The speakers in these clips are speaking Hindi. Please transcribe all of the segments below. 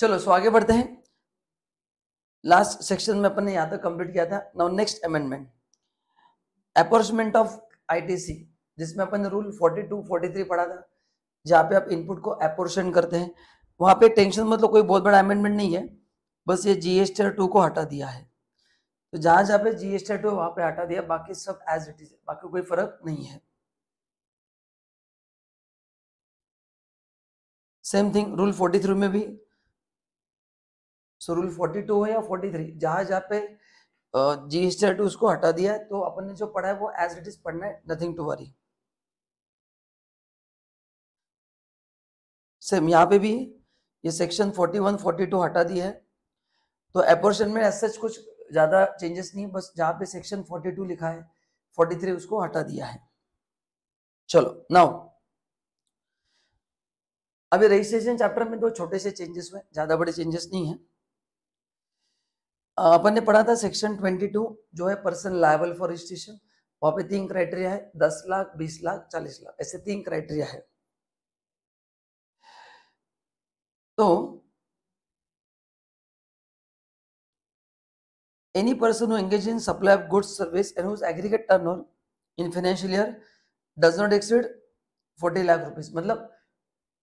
चलो सो आगे बढ़ते हैं लास्ट सेक्शन में अपन ने यहाँ तक कंप्लीट किया था now next amendment apportionment of ITC जिसमें अपन ने रूल 42, 43 पढ़ा था जहाँ पे आप इनपुट को अपोर्शन करते हैं वहाँ पे टेंशन मतलब कोई बहुत बड़ा अमेंडमेंट नहीं है बस ये जी एस को हटा दिया है तो जहाँ जहाँ पे जी एस टू वहाँ पे हटा दिया बाकी सब एज इट इज बाकी कोई फर्क नहीं है सेम थिंग रूल 43 में भी सो रूल फोर्टी टू है या फोर्टी थ्री जहाँ जहाँ पे जी एस टी उसको हटा दिया है तो अपन ने जो पढ़ा है वो एज इट इज पढ़ना है नथिंग टू वरी सेम यहाँ पे भी ये सेक्शन 41, 42 हटा दिया है तो एपोर्शन में एज कुछ ज़्यादा चेंजेस नहीं बस जहाँ पे सेक्शन 42 लिखा है 43 उसको हटा दिया है चलो नाउ अभी रजिस्ट्रेशन चैप्टर में दो छोटे से चेंजेस हुए ज़्यादा बड़े चेंजेस नहीं है अपन ने पढ़ा था सेक्शन 22 जो है पर्सन लाइबल फॉर रजिस्ट्रेशन वहां पे तीन क्राइटेरिया है दस लाख बीस लाख चालीस लाख ऐसे तीन क्राइटेरिया है तो any person engage in supply of goods service and and whose aggregate turnover in financial year does not exceed lakh rupees मतलब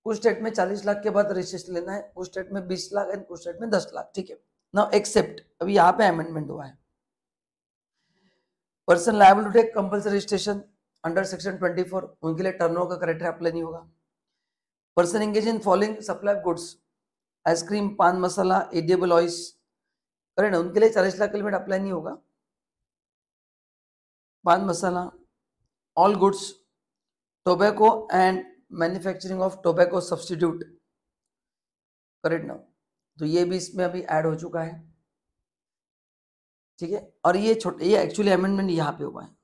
कुछ स्टेट में चालीस लाख के बाद रजिस्ट्रेशन लेना है कुछ स्टेट में बीस लाख एंड कुछ स्टेट में दस लाख ठीक है नाउ एक्सेप्ट अभी यहाँ पे अमेंडमेंट हुआ है person liable to take compulsory registration under section 24 उनके लिए टर्न का क्राइटेरिया अप्लाई नहीं होगा person engage in following supply goods ice cream paan masala एडियबल voice करें ना उनके लिए चालीस लाख हेलमेट अप्लाई नहीं होगा paan masala all goods tobacco and manufacturing of tobacco substitute correct ना तो ये भी इसमें अभी ऐड हो चुका है ठीक है और ये छोटे ये एक्चुअली अमेंडमेंट यहाँ पे हुआ है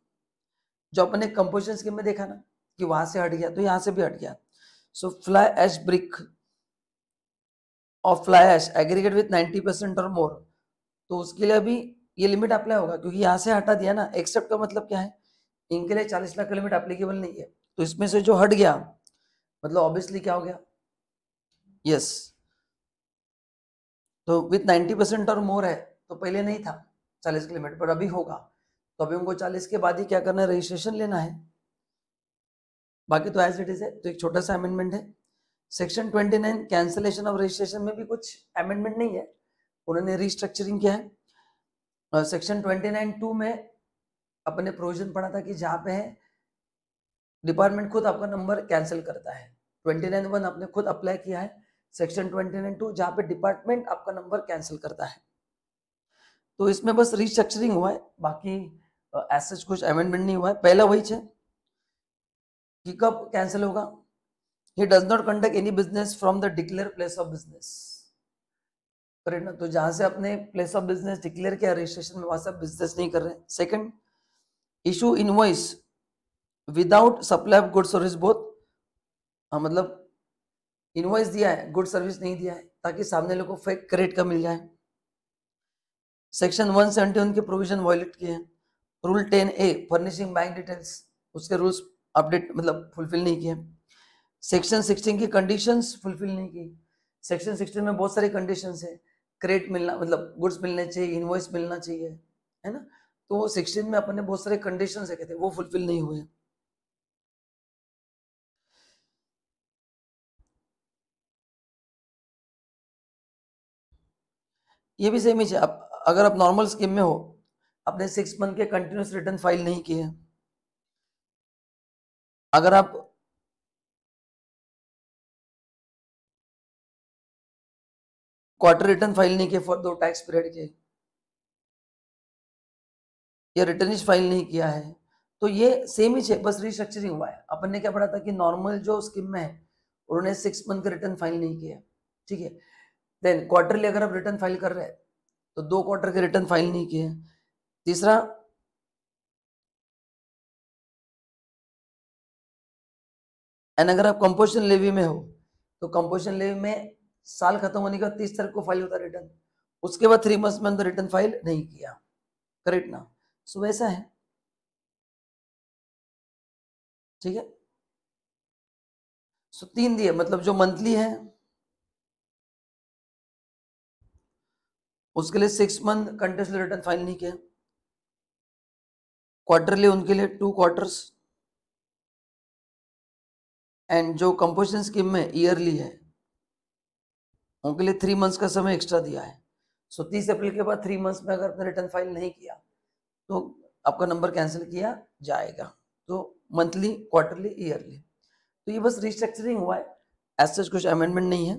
जो अपने कंपोजिशन स्कीम में देखा ना कि वहां से हट गया तो यहां से भी हट गया सो फ्लाई एश ब्रिक और fly ash aggregate with 90 percent और मोर तो उसके लिए अभी ये लिमिट अप्लाई होगा क्योंकि यहाँ से हटा दिया ना एक्सेप्ट का मतलब क्या है इनके लिए चालीस लाख का लिमिट अप्लीकेबल नहीं है तो इसमें से जो हट गया मतलब ऑब्वियसली क्या हो गया यस yes. तो विथ नाइन्टी परसेंट और मोर है तो पहले नहीं था चालीस किलोमीटर पर अभी होगा तो अभी उनको चालीस के बाद ही क्या करना है रजिस्ट्रेशन लेना है बाकी तो एज इट इज है तो एक छोटा सा अमेंडमेंट है section nine cancellation of registration में भी कुछ अमेंडमेंट नहीं है उन्होंने रिस्ट्रक्चरिंग किया है सेक्शन ट्वेंटी नाइन टू में अपने प्रोविजन पढ़ा था कि जहाँ पे है डिपार्टमेंट खुद आपका नंबर कैंसिल करता है ट्वेंटी नाइन वन आपने खुद अप्लाई किया है सेक्शन ट्वेंटी नाइन टू जहाँ पे डिपार्टमेंट आपका नंबर कैंसिल करता है तो इसमें बस रिस्ट्रक्चरिंग हुआ है बाकी ऐसे कुछ अमेंडमेंट नहीं हुआ है पहला वही है कि कब कैंसिल होगा he does not conduct any business from the declare place of business correct ना तो जहां से अपने प्लेस ऑफ बिजनेस डिक्लेयर किया रजिस्ट्रेशन में वहां से बिजनेस नहीं कर रहे second issue invoice without supply of goods और इज बोथ हाँ मतलब इनवॉइस दिया है गुड सर्विस नहीं दिया है ताकि सामने लोगों को फेक क्रेडिट का मिल जाए सेक्शन वन सेवेंटी वन के प्रोविजन वॉयलेट किए हैं rule ten A furnishing bank details उसके रूल्स अपडेट मतलब फुलफिल नहीं किए सेक्शन सिक्सटीन की कंडीशन फुलफिल नहीं की सेक्शन सिक्सटीन में बहुत सारी कंडीशन है क्रेडिट मिलना मतलब गुड्स मिलने चाहिए इनवॉइस मिलना चाहिए है ना तो सिक्सटीन में अपने बहुत सारे कंडीशन रखे थे वो फुलफिल नहीं हुए ये भी सेम ही है आप अगर आप नॉर्मल स्कीम में हो आपने सिक्स मंथ के कंटिन्यूस रिटर्न फाइल नहीं किए अगर आप क्वार्टर रिटर्न फाइल नहीं किए फॉर दो टैक्स पीरियड के या रिटर्न फाइल नहीं किया है तो ये सेम ही है बस रिस्ट्रक्चरिंग हुआ है अपन ने क्या पढ़ा था कि नॉर्मल जो स्कीम में है उन्होंने सिक्स मंथ का रिटर्न फाइल नहीं किया ठीक है देन क्वार्टरली अगर आप रिटर्न फाइल कर रहे हैं तो दो क्वार्टर के रिटर्न फाइल नहीं किए तीसरा एंड अगर आप कंपोजिशन लेवी में हो तो कंपोजिशन लेवी में साल खत्म होने के बाद तीस तारीख को फाइल होता रिटर्न उसके बाद थ्री मंथ्स में अंदर रिटर्न फाइल नहीं किया करेक्ट ना सो वैसा है ठीक है सो तीन दिए मतलब जो मंथली है उसके लिए six month contest return file नहीं किया क्वार्टरली उनके लिए टू क्वार्टर्स एंड जो कंपोजिशन स्कीम में ईयरली है उनके लिए थ्री मंथ्स का समय एक्स्ट्रा दिया है सो तीस अप्रैल के बाद थ्री मंथ्स में अगर आपने रिटर्न फाइल नहीं किया तो आपका नंबर कैंसिल किया जाएगा तो मंथली क्वार्टरली ईयरली तो ये बस रिस्ट्रक्चरिंग हुआ है ऐसा सच कुछ अमेंडमेंट नहीं है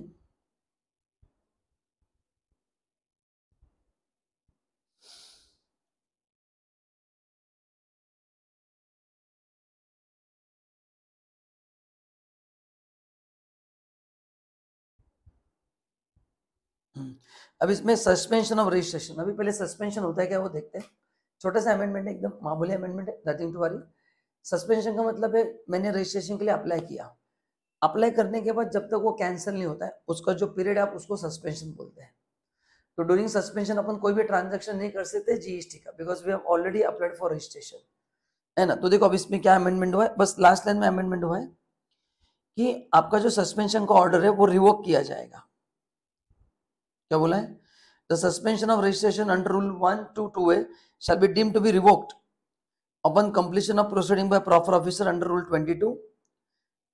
अब इसमें सस्पेंशन ऑफ रजिस्ट्रेशन अभी पहले सस्पेंशन होता है क्या वो देखते हैं छोटा सा अमेंडमेंट है एकदम मामूली अमेंडमेंट है नथिंग टू वरी सस्पेंशन का मतलब है मैंने रजिस्ट्रेशन के लिए अप्लाई किया अप्लाई करने के बाद जब तक वो कैंसिल नहीं होता है उसका जो पीरियड आप उसको सस्पेंशन बोलते हैं तो ड्यूरिंग सस्पेंशन अपन कोई भी ट्रांजेक्शन नहीं कर सकते जीएसटी का because we have already applied for registration है ना तो देखो अब इसमें क्या अमेंडमेंट हुआ है बस लास्ट लाइन में अमेंडमेंट हुआ है कि आपका जो सस्पेंशन का ऑर्डर है वो रिवोक किया जाएगा क्या बोला है the suspension of registration under rule one two two A shall be deemed to be revoked upon completion of proceeding by proper officer under rule 22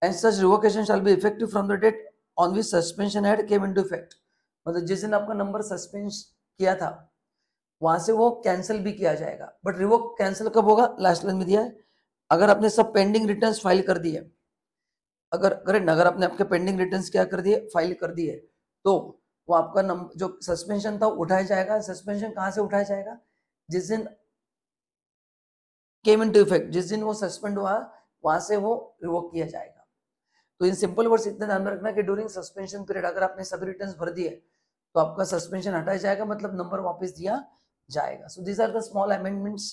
and such revocation shall be effective from the date on which suspension had came into effect मतलब जिस दिन आपका नंबर सस्पेंड किया था वहां से वो कैंसिल भी किया जाएगा बट रिवोक कैंसिल कब होगा लास्ट लाइन में दिया है अगर आपने सब पेंडिंग रिटर्न फाइल कर दिए अगर करेक्ट अगर आपने आपके पेंडिंग रिटर्न क्या कर दिए फाइल कर दिए तो वो आपका नंबर जो सस्पेंशन था उठाया जाएगा सस्पेंशन कहाँ से उठाया जाएगा जिस दिन केम इन टू इफेक्ट जिस दिन वो सस्पेंड हुआ वहां से वो रिवोक किया जाएगा तो इन सिंपल वर्ड्स इतना ध्यान में रखना कि ड्यूरिंग सस्पेंशन पीरियड अगर आपने सभी रिटर्न भर दिए तो आपका सस्पेंशन हटाया जाएगा मतलब नंबर वापस दिया जाएगा so these are the small amendments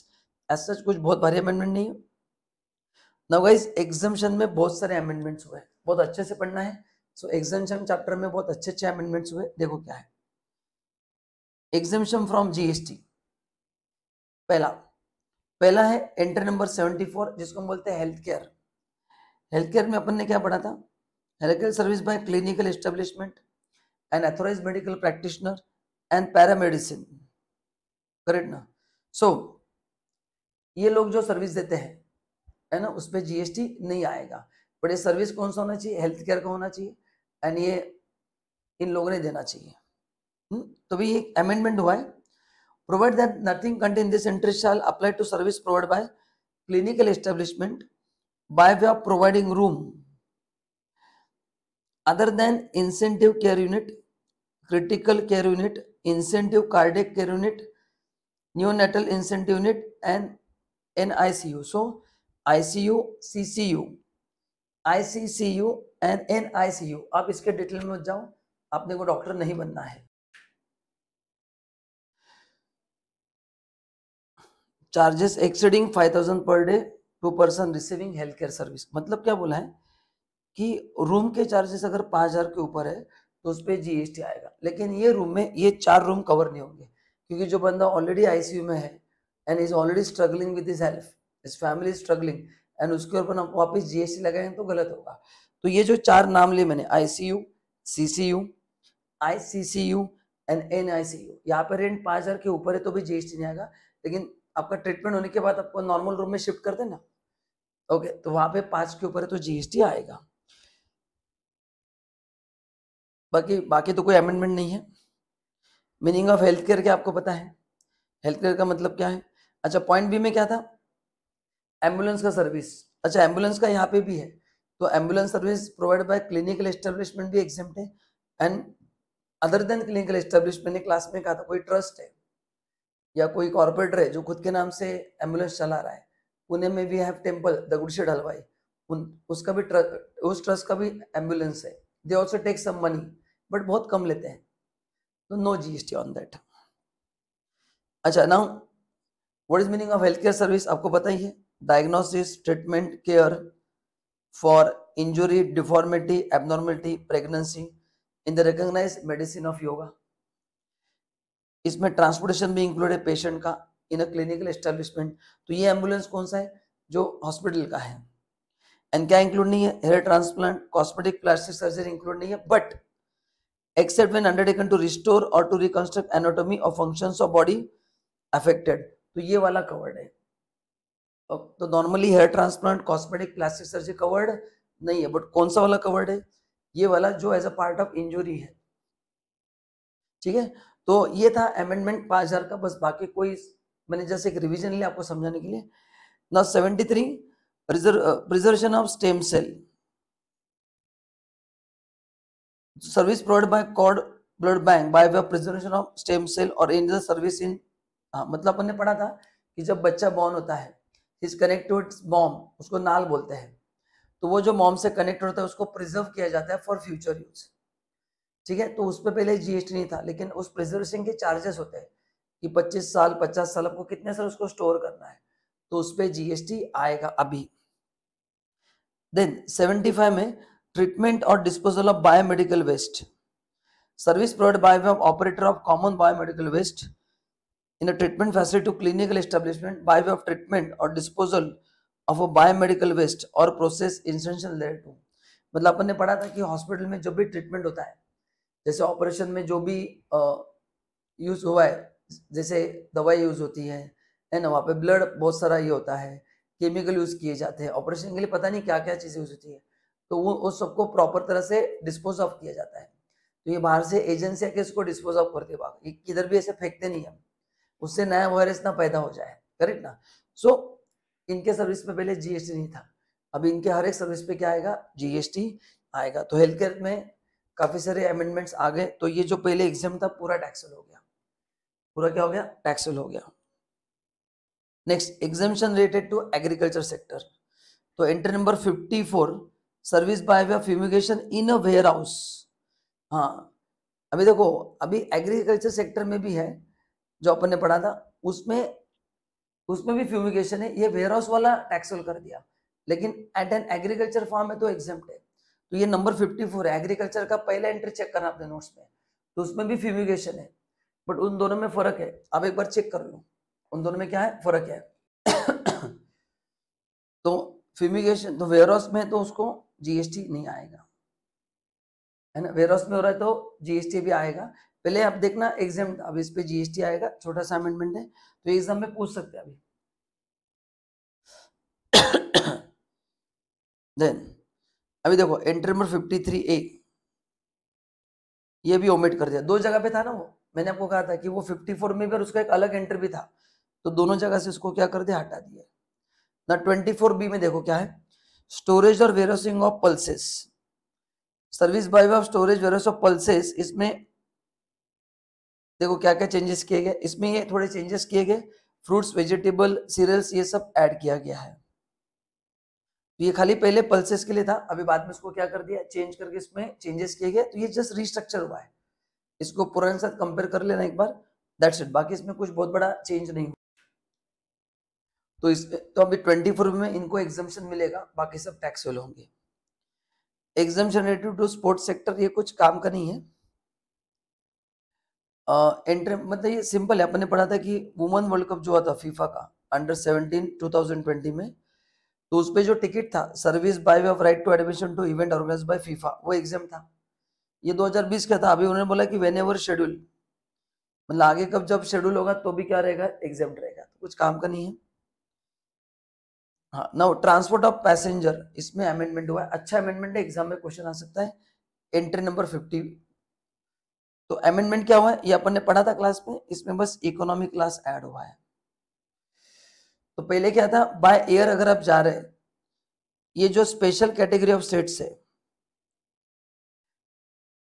as such कुछ बहुत भारी अमेंडमेंट नहीं है नवगाइज एग्जामेशन में बहुत सारे अमेंडमेंट्स हुए हैं बहुत अच्छे से पढ़ना है सो एग्जेंशन चैप्टर में बहुत अच्छे अच्छे अमेंडमेंट्स हुए देखो क्या है एग्जेंशन फ्रॉम जीएसटी पहला पहला है एंट्री नंबर सेवेंटी फोर जिसको हम बोलते हैं हेल्थ केयर हेल्थ केयर में अपन ने क्या पढ़ा था health care service by clinical establishment and authorise medical practitioner and paramedicine correct ना सो so, ये लोग जो सर्विस देते हैं है ना उस पर जीएसटी नहीं आएगा बट ये सर्विस कौन सा होना चाहिए हेल्थ केयर का होना चाहिए एंड ये इन लोगों ने देना चाहिए हम्म, तो भी एक अमेंडमेंट हुआ है provide that nothing contain this interest shall apply to service provide by clinical establishment by way of providing room other than incentive care unit critical care unit incentive cardiac care unit neonatal incentive unit and N I C U so I C U C C U I C C U N N I C U आप इसके डिटेल में जाओ आपने को डॉक्टर नहीं बनना है charges exceeding five thousand per day to person receiving health care service मतलब क्या बोला है कि रूम के चार्जेस अगर पाँच हज़ार के ऊपर है तो उस पर जीएसटी आएगा लेकिन ये रूम में ये चार रूम कवर नहीं होंगे क्योंकि जो बंदा ऑलरेडी आईसीयू में है and is already struggling with his health is family struggling and उसके ऊपर हम वापस जीएसटी लगाएंगे तो गलत होगा तो ये जो चार नाम लिए मैंने ICU CCU ICCU and NICU यहाँ पर रेंट पांच हजार के ऊपर है तो भी जीएसटी नहीं आएगा लेकिन आपका ट्रीटमेंट होने के बाद आपको नॉर्मल रूम में शिफ्ट कर देना ओके तो वहां पे पांच के ऊपर है तो जीएसटी आएगा बाकी बाकी तो कोई अमेंडमेंट नहीं है मीनिंग ऑफ हेल्थ केयर क्या आपको पता है हेल्थ केयर का मतलब क्या है अच्छा पॉइंट बी में क्या था एम्बुलेंस का सर्विस अच्छा एम्बुलेंस का यहाँ पे भी है तो ambulance service provide by clinical establishment भी एग्जाम है and other than clinical establishment ने क्लास में कहा था कोई ट्रस्ट है या कोई कॉरपोरेटर है जो खुद के नाम से एम्बुलेंस चला रहा है पुणे में वी हैव टेम्पल द हलवाई उन उसका भी ट्रस्ट उस ट्रस्ट का भी एम्बुलेंस है they also take some money but बहुत कम लेते हैं तो no G S T on that अच्छा now what is meaning of health care service आपको पता ही है diagnosis treatment care for injury, deformity, abnormality, pregnancy in the recognized medicine of yoga. इसमें ट्रांसपोर्टेशन भी इंक्लूड है पेशेंट का इन अ क्लिनिकल एस्टेब्लिशमेंट तो ये एम्बुलेंस कौन सा है जो हॉस्पिटल का है एंड क्या इंक्लूड नहीं है hair transplant cosmetic plastic surgery include नहीं है but except when undertaken to restore or to reconstruct anatomy or functions of body affected तो ये वाला कवर्ड है तो normally hair transplant cosmetic plastic surgery covered नहीं है बट कौन सा वाला कवर्ड है ये वाला जो as a part of injury है ठीक है तो ये था अमेंडमेंट पाँच हज़ार का बस बाकी कोई मैंने जैसे एक रिविजन लिया आपको समझाने के लिए ना seventy three preservation of stem cell service provide by cord blood bank by way of preservation of stem cell और इन सर्विस इन मतलब अपन ने पढ़ा था कि जब बच्चा बॉर्न होता है is connect to its mom उसको नाल बोलते हैं तो वो जो मॉम से कनेक्ट होता है उसको प्रिजर्व किया जाता है फॉर फ्यूचर यूज ठीक है तो उस पर पहले जीएसटी नहीं था लेकिन उस प्रिजर्वेशन के चार्जेस होते हैं कि 25 साल 50 साल आपको कितने साल उसको स्टोर करना है तो उस पर जीएसटी आएगा अभी देन 75 में ट्रीटमेंट और disposal of biomedical waste service provide by operator of common biomedical waste in a treatment facility to clinical establishment by way of treatment or disposal of a biomedical waste or process essential thereto मतलब अपन ने पढ़ा था कि हॉस्पिटल में जो भी ट्रीटमेंट होता है जैसे ऑपरेशन में जो भी यूज हुआ है जैसे दवाई यूज होती है है ना वहाँ पे ब्लड बहुत सारा ये होता है केमिकल यूज किए जाते हैं ऑपरेशन के लिए पता नहीं क्या क्या चीज़ें यूज होती है तो वो उस सबको प्रॉपर तरह से डिस्पोज ऑफ किया जाता है तो ये बाहर से एजेंसियाँ के इसको डिस्पोज ऑफ करते बाहर किधर भी ऐसे फेंकते नहीं हम उससे नया वायरस ना पैदा हो जाए करेक्ट ना सो so, इनके सर्विस पे पहले जीएसटी नहीं था अब इनके हर एक सर्विस पे क्या आएगा जीएसटी आएगा तो हेल्थ केयर में काफी सारे अमेंडमेंट्स आ गए तो ये जो पहले एग्जाम था पूरा टैक्सल हो गया पूरा क्या हो गया टैक्सल हो गया next exemption related to agriculture sector तो entry number 54 service by way fumigation in a warehouse हाँ अभी देखो अभी एग्रीकल्चर सेक्टर में भी है जो अपन ने पढ़ा था उसमें उसमें भी फ्यूमिगेशन है ये वेयर हाउस वाला टैक्सल कर दिया लेकिन एट एन एग्रीकल्चर फार्म है तो एग्जाम है तो ये नंबर 54 है एग्रीकल्चर का पहला एंट्री चेक करना अपने नोट्स में तो उसमें भी फ्यूमिगेशन है बट उन दोनों में फर्क है अब एक बार चेक कर लो उन दोनों में क्या है फर्क है तो फ्यूमिगेशन तो वेयर हाउस में तो उसको जीएसटी नहीं आएगा है ना वेयर हाउस में हो रहा है तो जीएसटी भी आएगा पहले आप देखना एग्जाम अब इस पे जीएसटी आएगा छोटा सा अमेंडमेंट है तो एग्जाम में पूछ सकते हैं अभी देन अभी देखो entry number fifty three A ये भी ओमिट कर दिया दो जगह पे था ना वो मैंने आपको कहा था कि वो फिफ्टी फोर में भी और उसका एक अलग एंट्री भी था तो दोनों जगह से उसको क्या कर दिया हटा दिया ना ट्वेंटी फोर बी में देखो क्या है स्टोरेज और warehousing of pulses service by of storage warehouse of pulses इसमें देखो क्या क्या चेंजेस किए गए इसमें ये थोड़े चेंजेस किए गए फ्रूट्स वेजिटेबल सीरियल्स ये सब ऐड किया गया है तो ये खाली पहले पल्सेस के लिए था अभी बाद में इसको क्या कर दिया चेंज करके इसमें चेंजेस किए गए तो ये जस्ट रिस्ट्रक्चर हुआ है इसको पुराने साथ कंपेयर कर लेना एक बार दैट्स इट बाकी इसमें कुछ बहुत बड़ा चेंज नहीं तो इस तो अभी ट्वेंटी फोर में इनको एग्जामेशन मिलेगा बाकी सब टैक्स होंगे exam related to sports sector ये कुछ काम का नहीं है एंट्री मतलब ये सिंपल है अपने पढ़ा था कि वुमेन वर्ल्ड कप जो हुआ था फीफा का अंडर 17 2020 में तो उस पर जो टिकट था service by way of right to admission to event organize by FIFA वो एग्जाम था ये 2020 का था अभी उन्होंने बोला कि वेन एवर शेड्यूल मतलब आगे कब जब शेड्यूल होगा तो भी क्या रहेगा एग्जाम रहेगा तो कुछ काम का नहीं है हाँ नो ट्रांसपोर्ट ऑफ पैसेंजर इसमें अमेंडमेंट हुआ है अच्छा अमेंडमेंट है एग्जाम में क्वेश्चन आ सकता है एंट्री नंबर फिफ्टी तो अमेंडमेंट क्या हुआ ये अपन ने पढ़ा था क्लास में इसमें बस इकोनॉमिक क्लास ऐड हुआ है तो पहले क्या था बाय एयर अगर आप जा रहे हैं ये जो स्पेशल कैटेगरी ऑफ स्टेट्स है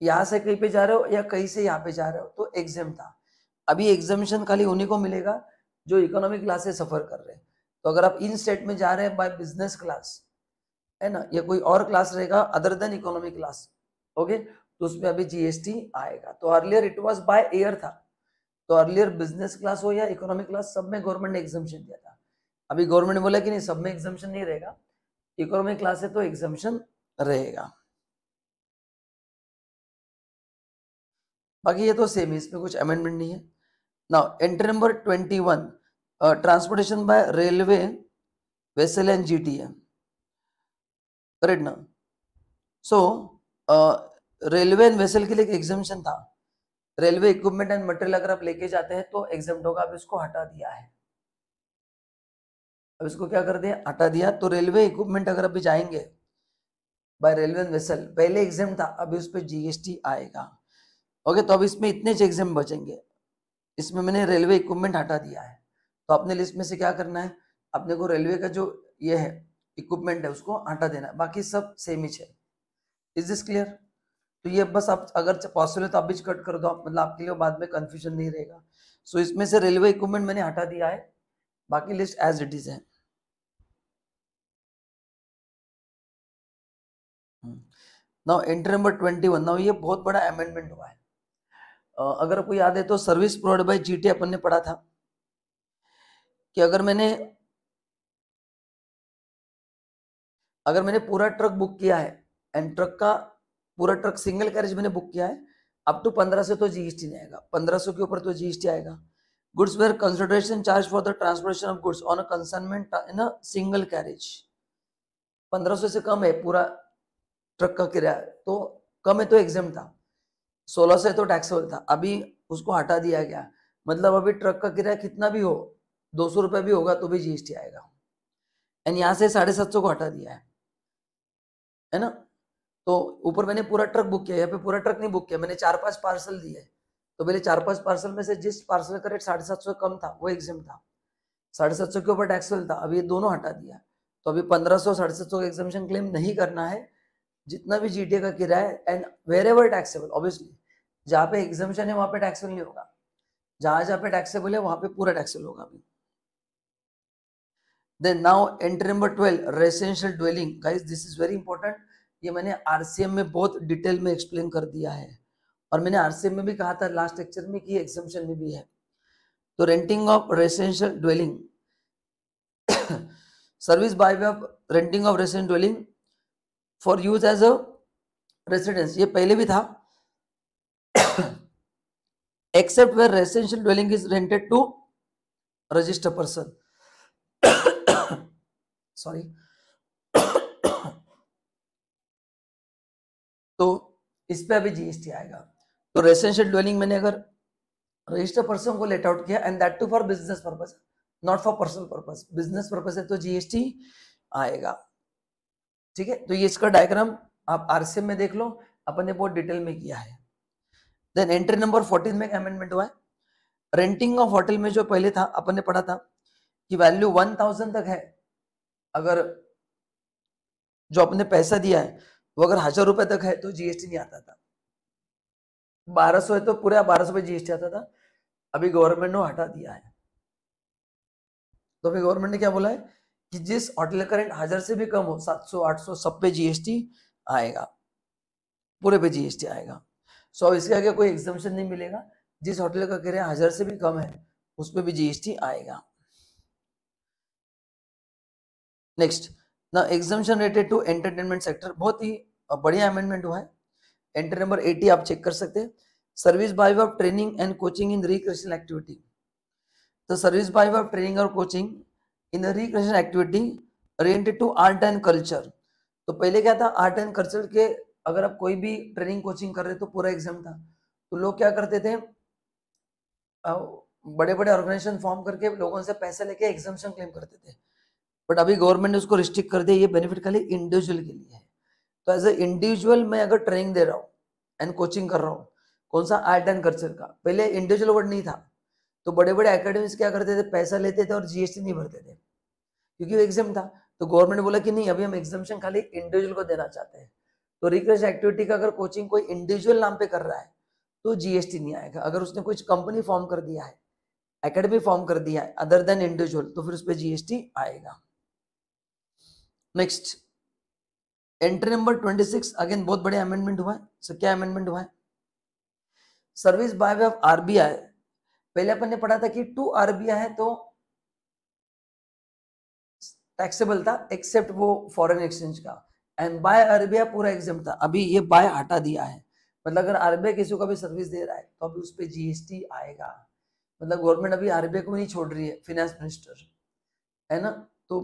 यहां से कहीं पे जा रहे हो या कहीं से यहाँ पे जा रहे हो तो एग्जाम था अभी एग्जामिशन खाली उन्हीं को मिलेगा जो इकोनॉमिक क्लास से सफर कर रहे हैं तो अगर आप इन स्टेट में जा रहे हैं बाय बिजनेस क्लास है ना या कोई और क्लास रहेगा other than economic class okay तो उसमें अभी जीएसटी आएगा तो earlier it was by air था तो अर्लियर बिजनेस क्लास हो या इकोनॉमिक क्लास सब में गवर्नमेंट ने एग्जामेशन दिया था अभी गवर्नमेंट बोला कि नहीं सब में एग्जामेशन नहीं रहेगा इकोनॉमिक क्लास है तो एग्जामेशन रहेगा बाकी ये तो सेम है इसमें कुछ अमेंडमेंट नहीं है now entry number twenty one transportation by railway vessel and G T M correct ना सो रेलवे एंड वेसल के लिए एग्जामेशन था रेलवे इक्विपमेंट एंड मटेरियल अगर आप लेके जाते हैं तो एग्जाम होगा अब इसको हटा दिया है अब इसको क्या कर दिया हटा दिया तो रेलवे इक्विपमेंट अगर अभी जाएंगे बाय रेलवे एंड वेसल पहले एग्जाम था अभी उस पर जीएसटी आएगा ओके तो अब इसमें इतने एग्जाम बचेंगे इसमें मैंने रेलवे इक्विपमेंट हटा दिया है तो अपने लिस्ट में से क्या करना है अपने को रेलवे का जो ये है इक्विपमेंट है उसको हटा देना बाकी सब सेम ही है इज दिस क्लियर तो ये बस आप अगर पॉसिबल है तो आप भी कट कर दो मतलब आपके लिए बाद में कन्फ्यूजन नहीं रहेगा सो इसमें से रेलवे इक्विपमेंट मैंने हटा दिया है बाकी लिस्ट एज इट इज है now entry number twenty one now ये बहुत बड़ा अमेंडमेंट हुआ है uh, अगर आपको याद है तो सर्विस प्रोवाइड बाय जीटी अपन ने पढ़ा था कि अगर मैंने अगर मैंने पूरा ट्रक बुक किया है एंड ट्रक का पूरा ट्रक सिंगल कैरेज मैंने बुक किया है अप टू तो पंद्रह सौ तो जीएसटी नहीं आएगा पंद्रह सौ के ऊपर तो जीएसटी आएगा goods where consideration charge for the transportation of goods on a consignment in a single carriage पंद्रह सौ से कम है पूरा ट्रक का किराया तो कम है तो एग्जाम था सोलह सौ है तो टैक्सेबल था अभी उसको हटा दिया गया मतलब अभी ट्रक का किराया कितना भी हो दो सौ रुपये भी होगा तो भी जीएसटी आएगा एंड यहाँ से साढ़े सात सौ को हटा दिया है है ना तो ऊपर मैंने पूरा ट्रक बुक किया यहाँ पे पूरा ट्रक नहीं बुक किया मैंने चार पांच पार्सल दिए तो मेरे चार पांच पार्सल में से जिस पार्सल का रेट साढ़े सात सौ कम था वो एग्जाम था साढ़े सात सौ के ऊपर टैक्स था अभी ये दोनों हटा दिया तो अभी पंद्रह सौ साढ़े सात सौ का एग्जामेशन क्लेम नहीं करना है जितना भी जीटीए का किराया है and wherever taxable obviously जहाँ पे एग्जामेशन है वहाँ पे टैक्सेबल नहीं होगा जहाँ जहाँ पे टैक्सेबल है वहाँ पे पूरा टैक्सेबल होगा अभी then now entry number twelve residential dwelling guys this is very important ये मैंने आर में बहुत डिटेल में एक्सप्लेन कर दिया है और मैंने आर में भी कहा था लास्ट लेक्चर में कि एग्जामेशन में भी है तो renting of residential dwelling service by way of renting of resident dwelling for use as a residence ये पहले भी था except where residential dwelling is rented to register person sorry तो इस पर अभी जीएसटी आएगा तो रेसिडेंशियल ड्वेलिंग मैंने अगर रजिस्टर पर्सन को लेट आउट किया and that too for business purpose not for personal purpose business purpose है तो जीएसटी आएगा ठीक है तो ये इसका डायग्राम आप आरसीएम में देख लो अपन ने बहुत डिटेल में किया है देन एंट्री नंबर फोर्टीन में एक अमेंडमेंट हुआ है रेंटिंग ऑफ होटल में जो पहले था अपन ने पढ़ा था कि वैल्यू वन थाउजेंड तक है अगर जो अपने पैसा दिया है वो अगर हजार रुपए तक है तो जीएसटी नहीं आता था बारह सौ है तो पूरा बारह सौ पे जीएसटी आता था अभी गवर्नमेंट ने हटा दिया है तो फिर गवर्नमेंट ने क्या बोला है कि जिस होटल रेंट हजार से भी कम हो सात सौ आठ सौ सब पे जीएसटी आएगा पूरे पे जीएसटी आएगा सो इसके आगे कोई एग्जामेशन नहीं मिलेगा जिस होटल का किराया हजार से भी कम है उस पर भी जीएसटी आएगा नेक्स्ट ना exemption related to entertainment sector बहुत ही बढ़िया अमेंडमेंट हुआ है एंट्री नंबर एटी आप चेक कर सकते हैं service by of training and coaching in recreational activity तो सर्विस बाय ऑफ ट्रेनिंग और coaching in recreational activity related to art and culture तो पहले क्या था आर्ट एंड कल्चर के अगर आप कोई भी ट्रेनिंग कोचिंग कर रहे तो पूरा एग्जाम था तो लोग क्या करते थे बड़े बड़े ऑर्गेनाइजेशन फॉर्म करके लोगों से पैसे लेके एग्जामेशन क्लेम करते थे बट अभी गवर्नमेंट ने उसको रिस्ट्रिक्ट कर दिया ये बेनिफिट खाली इंडिविजुअल के लिए है तो एज ए इंडिविजुअल मैं अगर ट्रेनिंग दे रहा हूँ एंड कोचिंग कर रहा हूँ कौन सा आर्ट एंड कल्चर का पहले इंडिविजुअल वर्ड नहीं था तो बड़े बड़े अकेडमीज क्या करते थे पैसा लेते थे और जीएसटी नहीं भरते थे क्योंकि वो एग्जाम था तो गवर्नमेंट बोला कि नहीं अभी हम एग्जामेशन खाली इंडिविजुअल को देना चाहते हैं तो रिक्वेस्ट एक्टिविटी का अगर कोचिंग कोई इंडिविजुअल नाम पे कर रहा है तो जीएसटी नहीं आएगा अगर उसने कुछ कंपनी फॉर्म कर दिया है एकेडमी फॉर्म कर दिया है अदर देन इंडिविजुअल तो फिर उस पर जीएसटी आएगा next entry number twenty six again बहुत बड़े अमेंडमेंट हुआ है सो क्या अमेंडमेंट हुआ है service by way of RBI पहले अपन ने पढ़ा था कि टू आरबीआई है तो टैक्सेबल था एक्सेप्ट वो फॉरेन एक्सचेंज का एंड बाय आरबीआई पूरा एग्जाम था अभी ये बाय हटा दिया है मतलब अगर आरबीआई किसी को भी सर्विस दे रहा है तो अभी उस पर जीएसटी आएगा मतलब गवर्नमेंट अभी आरबीआई को नहीं छोड़ रही है फिनेंस मिनिस्टर है ना तो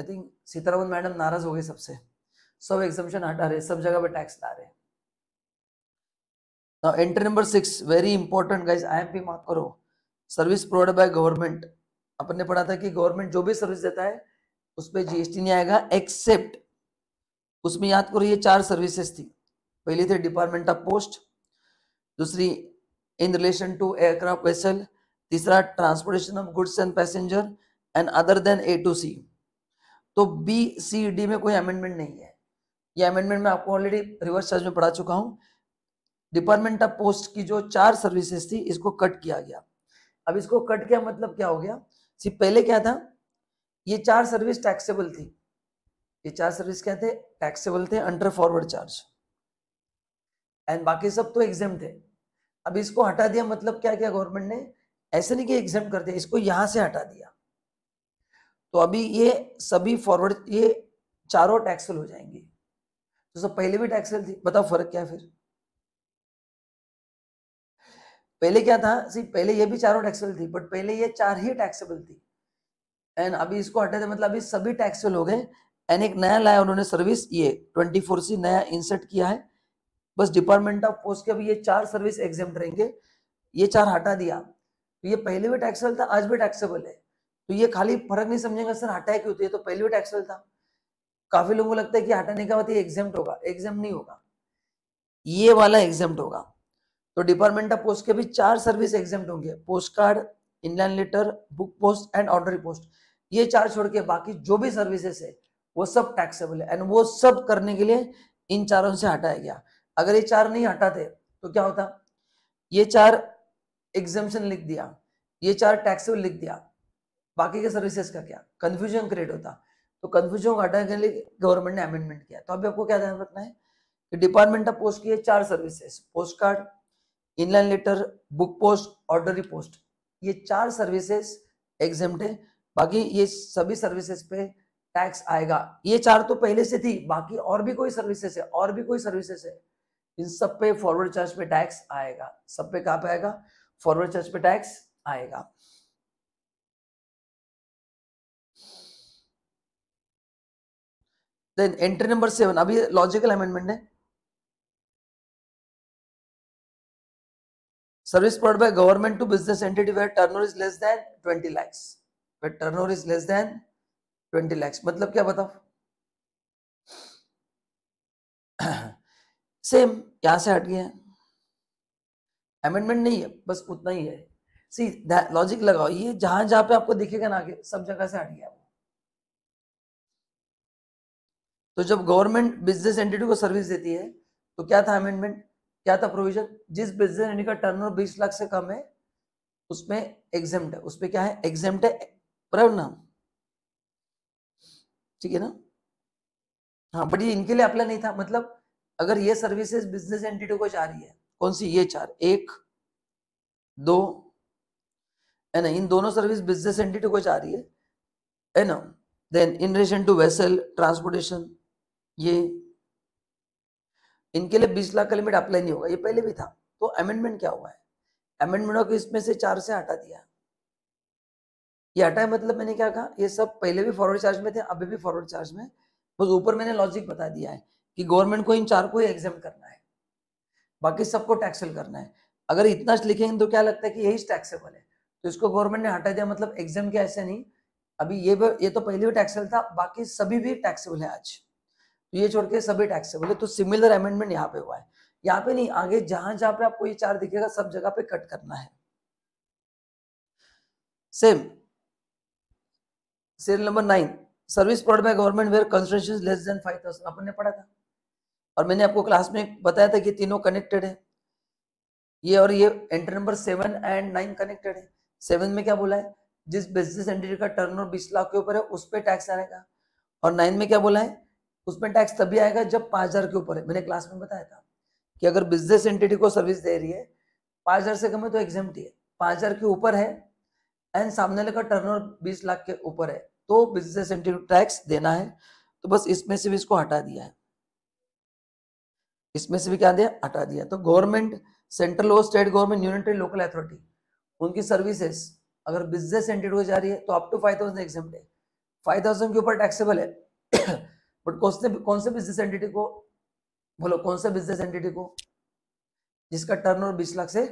आई थिंक सीतारामन मैडम नाराज हो गए सबसे सब एग्जामेशन हटा रहे सब जगह पे टैक्स ला रहे now entry number six very important guys I M P माफ करो सर्विस प्रोवाइड बाय गवर्नमेंट अपन ने पढ़ा था कि गवर्नमेंट जो भी सर्विस देता है उस पर जीएसटी नहीं आएगा एक्सेप्ट उसमें याद करो ये चार सर्विसेज थी पहली थी डिपार्टमेंट ऑफ पोस्ट दूसरी in relation to aircraft vessel तीसरा transportation of goods and passenger and other than A to C तो बी सी डी में कोई अमेंडमेंट नहीं है ये अमेंडमेंट मैं आपको ऑलरेडी रिवर्स चार्ज में पढ़ा चुका हूँ डिपार्टमेंट ऑफ पोस्ट की जो चार सर्विसेज थी इसको कट किया गया अब इसको कट किया मतलब क्या हो गया सिर्फ पहले क्या था ये चार सर्विस टैक्सेबल थी ये चार सर्विस क्या थे टैक्सेबल थे अंडर फॉरवर्ड चार्ज एंड बाकी सब तो एग्जाम थे अब इसको हटा दिया मतलब क्या क्या गवर्नमेंट ने ऐसे नहीं कि एग्जाम कर दिया इसको यहां से हटा दिया तो अभी ये सभी फॉरवर्ड ये चारों टैक्सल हो जाएंगे तो सब पहले भी टैक्सल थी बताओ फर्क क्या है फिर पहले क्या था सी पहले ये भी चारों टैक्सल थी बट पहले ये चार ही टैक्सेबल थी एंड अभी इसको थे मतलब अभी सभी टैक्सेबल हो गए एंड एक नया लाया उन्होंने सर्विस ये ट्वेंटी फोर सी नया इंसर्ट किया है बस डिपार्टमेंट ऑफ पोस्ट के अभी ये चार सर्विस एग्जाम रहेंगे ये चार हटा दिया तो ये पहले भी टैक्सेबल था आज भी टैक्सेबल है तो ये खाली फर्क नहीं समझेगा सर हटाए क्यों तो पहले भी टैक्सेबल था काफी लोगों को लगता है कि हटाने का बात मतलब एग्जाम होगा एग्जाम नहीं होगा ये वाला एग्जाम होगा तो डिपार्टमेंट ऑफ पोस्ट के भी चार सर्विस एग्जाम होंगे post card inland letter book post and ordinary post ये चार छोड़ के बाकी जो भी सर्विसेस है वो सब टैक्सेबल है एंड वो सब करने के लिए इन चारों से हटाया गया अगर ये चार नहीं हटाते तो क्या होता ये चार एग्जामेशन लिख दिया ये चार टैक्सेबल लिख दिया बाकी के सर्विसेज का क्या कन्फ्यूजन क्रिएट होता तो कन्फ्यूजन को हटाने के लिए गवर्नमेंट ने अमेंडमेंट किया तो अभी आपको क्या ध्यान रखना है कि डिपार्टमेंट ऑफ पोस्ट की है चार services post card inland letter book post ordinary post ये चार सर्विसेज एग्जाम है बाकी ये सभी सर्विसेज पे टैक्स आएगा ये चार तो पहले से थी बाकी और भी कोई सर्विसेज है और भी कोई सर्विसेज है इन सब पे फॉरवर्ड चार्ज पे टैक्स आएगा सब पे कहा पे आएगा फॉरवर्ड चार्ज पे टैक्स आएगा देन एंट्री नंबर सेवन अभी लॉजिकल अमेंडमेंट है service provide by government to business entity where turnover is less than 20 lakhs where turnover is less than 20 lakhs मतलब क्या बताओ सेम यहां से हट गया अमेंडमेंट नहीं है बस उतना ही है सी लॉजिक लगाओ ये जहां जहां पे आपको दिखेगा ना आगे सब जगह से हट गया तो जब गवर्नमेंट बिजनेस एंटिटी को सर्विस देती है तो क्या था अमेंडमेंट क्या था प्रोविजन जिस बिजनेस एंटिटी का टर्न ओवर बीस लाख से कम है उसमें एग्जाम है पर क्या है एग्जाम है प्रणाम ठीक है ना हाँ बट ये इनके लिए अप्लाई नहीं था मतलब अगर ये सर्विसेज बिजनेस एंटिटी को जा रही है कौन सी ये चार एक दो है ना इन दोनों सर्विस बिजनेस एंटिटी को जा रही है है ना then in relation to vessel transportation ये इनके लिए बीस लाख का लिमिट अप्लाई नहीं होगा ये पहले भी था तो अमेंडमेंट क्या हुआ है अमेंडमेंट को इसमें से चार से हटा दिया ये है मतलब मैंने क्या कहा ये सब पहले भी फॉरवर्ड चार्ज में थे अभी भी फॉरवर्ड चार्ज में बस ऊपर मैंने लॉजिक बता दिया है कि गवर्नमेंट को इन चार को ही एग्जाम करना है बाकी सबको टैक्सेबल करना है अगर इतना लिखेंगे तो क्या लगता है कि यही टैक्सेबल है तो इसको गवर्नमेंट ने हटा दिया मतलब एग्जाम के ऐसे नहीं अभी ये ये तो पहले भी टैक्सेबल था बाकी सभी भी टैक्सेबल है आज तो ये छोड़ के सभी टैक्स है बोले तो सिमिलर अमेंडमेंट यहाँ पे हुआ है यहाँ पे नहीं आगे जहां जहां पे आपको ये चार दिखेगा सब जगह पे कट करना है same serial number nine service provide by government where construction less than five thousand अपन ने पढ़ा था और मैंने आपको क्लास में बताया था कि तीनों कनेक्टेड है ये और ये entry number seven and nine connected है सेवन में क्या बोला है जिस बिजनेस एंटिटी का टर्न बीस लाख के ऊपर है उस पर टैक्स आने का और नाइन में क्या बोला है उसमें टैक्स तभी आएगा जब पाँच हज़ार के ऊपर है मैंने क्लास में बताया था कि अगर बिजनेस एंटिटी को सर्विस दे रही है पाँच हज़ार से कम है तो एग्जाम है पाँच हज़ार के ऊपर है एंड सामने वाले का ओवर बीस लाख के ऊपर है तो बिजनेस एंटिटी टैक्स देना है तो बस इसमें से भी इसको हटा दिया है इसमें से भी क्या दिया हटा दिया तो गवर्नमेंट सेंट्रल और state government unitary local authority उनकी सर्विसेज अगर बिजनेस एंटिटी को जा रही है तो up to five thousand exam है फाइव थाउजेंड के ऊपर टैक्सेबल है बट कौन से कौन से बिजनेस एंटिटी को बोलो कौन से बिजनेस एंटिटी को जिसका टर्न ओवर बीस लाख से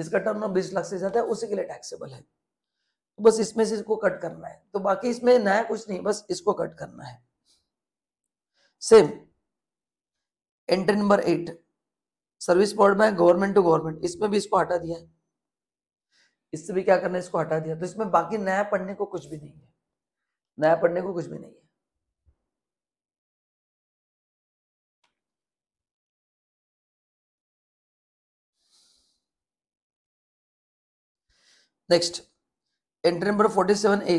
जिसका टर्न ओवर बीस लाख से ज्यादा है उसी के लिए टैक्सेबल है तो बस इसमें से इसको कट करना है तो बाकी इसमें नया कुछ नहीं बस इसको कट करना है same entry number eight service board में गवर्नमेंट टू गवर्नमेंट इसमें भी इसको हटा दिया है इससे भी क्या करना है इसको हटा दिया तो इसमें बाकी नया पढ़ने को कुछ भी नहीं है नया पढ़ने को कुछ भी नहीं है next entry number forty seven A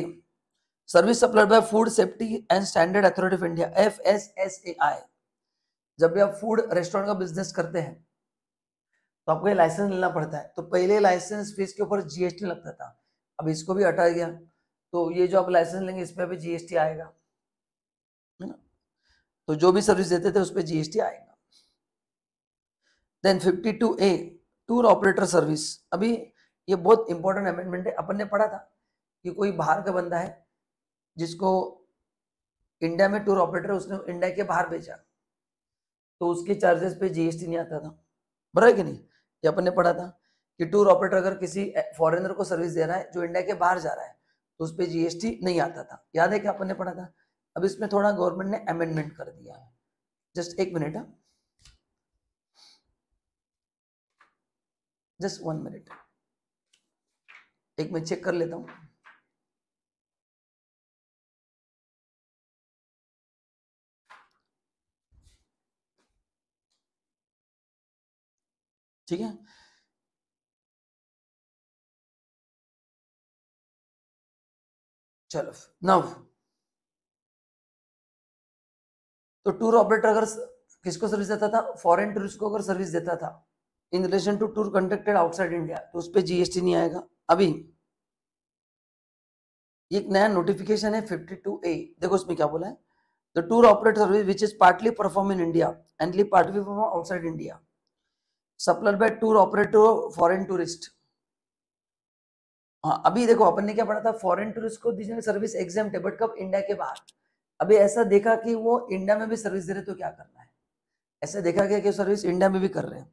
service supplied by food safety and standard authority of India F S S A I जब भी आप फूड रेस्टोरेंट का बिजनेस करते हैं तो आपको ये लाइसेंस लेना पड़ता है तो पहले लाइसेंस फीस के ऊपर जीएसटी लगता था अब इसको भी हटा गया तो ये जो आप लाइसेंस लेंगे इस पर भी जीएसटी आएगा तो जो भी सर्विस देते थे उस पर जीएसटी आएगा then 52 A tour operator service अभी ये बहुत इंपॉर्टेंट अमेंडमेंट है अपन ने पढ़ा था कि कोई बाहर का बंदा है जिसको इंडिया में टूर ऑपरेटर उसने इंडिया के बाहर भेजा तो उसके चार्जेस पे जीएसटी नहीं आता था बराबर कि नहीं ये अपन ने पढ़ा था कि टूर ऑपरेटर अगर किसी फॉरेनर को सर्विस दे रहा है जो इंडिया के बाहर जा रहा है तो उस पर जीएसटी नहीं आता था याद है क्या अपन ने पढ़ा था अब इसमें थोड़ा गवर्नमेंट ने अमेंडमेंट कर दिया है जस्ट एक मिनट है जस्ट वन मिनट एक मैं चेक कर लेता हूं ठीक है चलो नव तो टूर ऑपरेटर अगर किसको सर्विस देता था फॉरेन टूरिस्ट को अगर सर्विस देता था in relation to tour conducted outside India तो उस पर जीएसटी नहीं आएगा अभी एक नया नोटिफिकेशन है फिफ्टी टू ए देखो उसमें क्या बोला है the tour operator service which is partly perform in India and partly perform outside India supplied by tour operator foreign tourist हाँ, अभी देखो अपन ने क्या पढ़ा था फॉरेन टूरिस्ट को दी सर्विस एग्जाम बट कब इंडिया के बाहर अभी ऐसा देखा कि वो इंडिया में भी सर्विस दे रहे तो क्या करना है ऐसा देखा गया कि सर्विस इंडिया में भी कर रहे हैं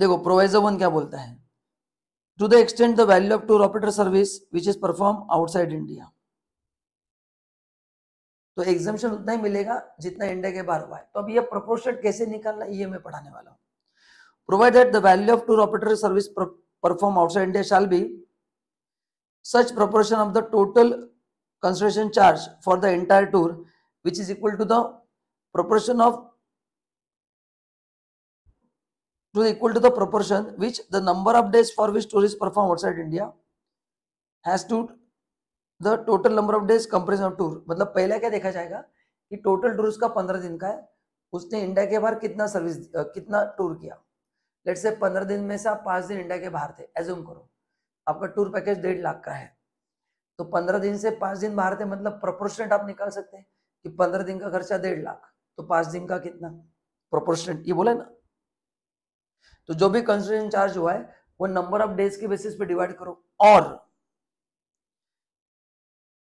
देखो प्रोवाइजो वन क्या बोलता है to the extend the value of tour operator service which is perform outside India तो एग्जामेशन उतना ही मिलेगा जितना इंडिया के बाहर हुआ है तो अब ये प्रोपोर्शन कैसे निकालना ये मैं पढ़ाने वाला हूँ provide that the value of tour operator service perform outside India shall be such proportion of the total consideration charge for the entire tour which is equal to the proportion of to equal to the proportion which the number of days for which tour is performed outside India has to the total number of days comparison of tour मतलब पहला क्या देखा जाएगा कि टोटल टूर उसका पंद्रह दिन का है उसने इंडिया के बाहर कितना service kitna tour kiya let से पंद्रह दिन में से आप पाँच दिन इंडिया के बाहर थे एज्यूम करो आपका टूर पैकेज डेढ़ लाख का है तो पंद्रह दिन से पाँच दिन बाहर थे मतलब प्रोपोर्शनेट आप निकाल सकते हैं कि पंद्रह दिन का खर्चा डेढ़ लाख तो पाँच दिन का कितना प्रोपोर्शनेट ये बोला ना तो जो भी कंस्ट्रक्शन चार्ज हुआ है वो नंबर ऑफ डेज के बेसिस पे डिवाइड करो और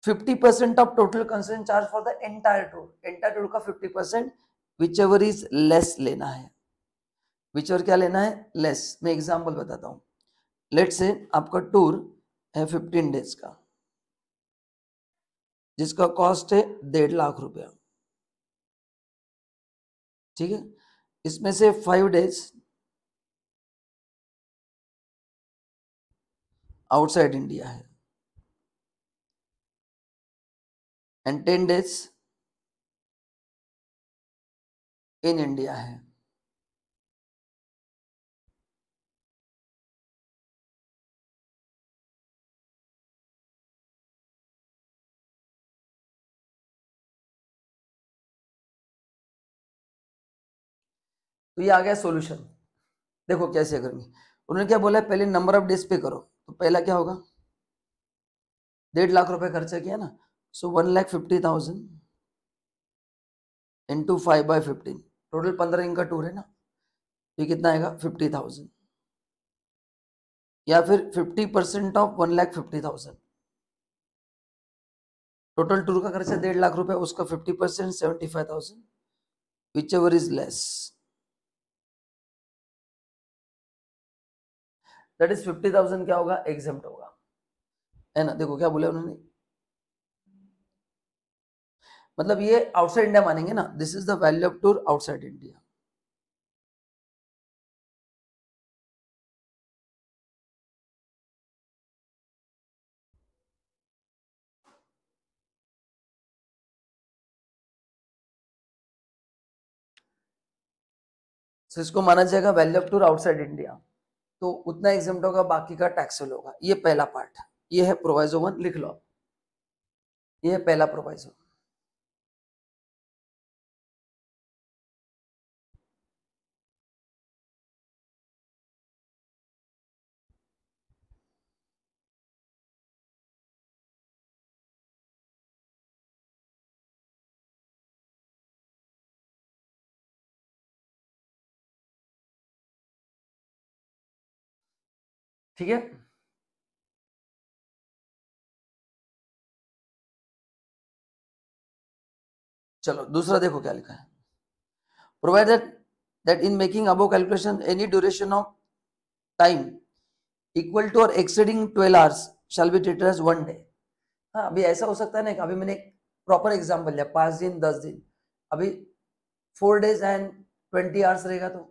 50% of total construction charge for the entire tour entire tour का 50% एवर इज लेस लेना है विच और क्या लेना है लेस मैं एग्जाम्पल बताता हूँ लेट से आपका टूर है फिफ्टीन डेज का जिसका कॉस्ट है डेढ़ लाख रुपया ठीक है इसमें से फाइव डेज आउटसाइड इंडिया है and ten days in India है तो ये आ गया सोल्यूशन देखो कैसे करेंगे उन्होंने क्या बोला पहले नंबर ऑफ डेज पे करो तो पहला क्या होगा डेढ़ लाख रुपए खर्चा किया ना so one lakh fifty thousand into five by fifteen total पंद्रह दिन का टूर है ना ये कितना आएगा फिफ्टी थाउजेंड या फिर fifty percent of one lakh fifty thousand total tour का खर्चा डेढ़ लाख रुपए उसका fifty percent seventy five thousand which ever is less that is fifty thousand क्या होगा एग्जेप्ट होगा है ना देखो क्या बोला उन्होंने मतलब ये आउटसाइड इंडिया मानेंगे ना this is the value of tour outside India इसको माना जाएगा value of tour outside India तो उतना एग्जाम होगा बाकी का टैक्सल होगा ये पहला पार्ट ये है प्रोवाइजो वन लिख लो ये है पहला प्रोवाइजो ठीक है चलो दूसरा देखो क्या लिखा है provided that in making above calculation any duration of time equal to और exceeding twelve hours shall be treated as one day हाँ अभी ऐसा हो सकता है ना अभी मैंने एक प्रॉपर एग्जाम्पल लिया पांच दिन दस दिन अभी four days and twenty hours रहेगा तो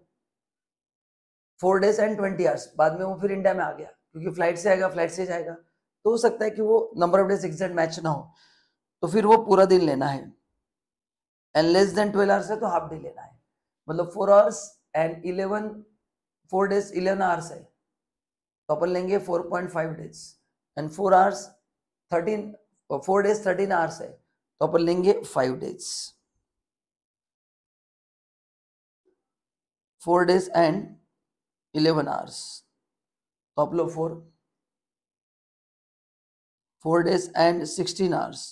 four days and twenty hours बाद में वो फिर इंडिया में आ गया क्योंकि फ्लाइट से आएगा फ्लाइट से जाएगा तो हो सकता है कि वो number of days exact match ना हो तो फिर वो पूरा दिन लेना है and less than twelve hours है तो हाफ डे लेना है मतलब four hours and eleven four days eleven hours है तो अपन लेंगे four point five days and four hours thirteen four days thirteen hours है तो अपन लेंगे five days four days and eleven hours तो four four days and sixteen hours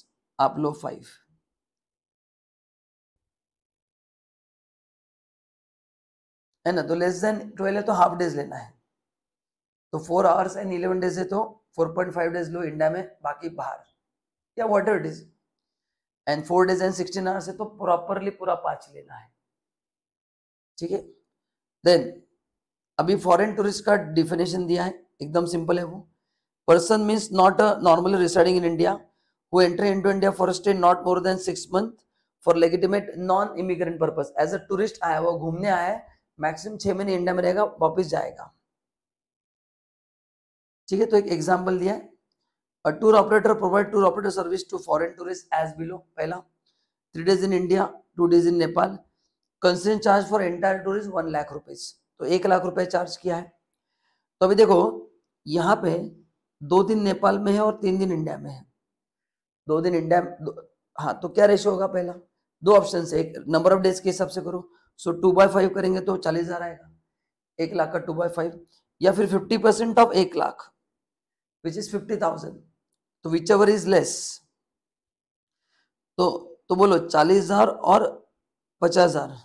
आप फाइव है ना तो लेस देन ट्वेल्व है तो हाफ डेज लेना है तो four hours and eleven days है तो फोर पॉइंट फाइव डेज लो इंडिया में बाकी बाहर या what ever days and four days and sixteen hours है तो प्रॉपरली पूरा पांच लेना है ठीक है देन अभी फॉरेन टूरिस्ट का डिफिनेशन दिया है एकदम सिंपल है वो person means not a normally residing in India who entry into India for stay not more than six month for legitimate non immigrant purpose as a tourist आया वो घूमने आया है मैक्सिमम छह महीने इंडिया में रहेगा वापिस जाएगा ठीक है तो एक एग्जाम्पल दिया है a tour operator provide tour operator service to foreign tourists as below pehla 3 days in india 2 days in nepal considering charge for entire tour is 1 lakh तो एक लाख रुपए चार्ज किया है तो अभी देखो यहाँ पे दो दिन नेपाल में है और तीन दिन इंडिया में है दो दिन इंडिया दो, हाँ तो क्या रेशियो होगा पहला दो ऑप्शन है एक नंबर ऑफ डेज के हिसाब से करो सो टू बाई फाइव करेंगे तो चालीस हजार आएगा एक लाख का टू बाई फाइव या फिर फिफ्टी परसेंट ऑफ एक lakh which is fifty thousand तो विच एवर इज लेस तो तो बोलो चालीस हजार और पचास हजार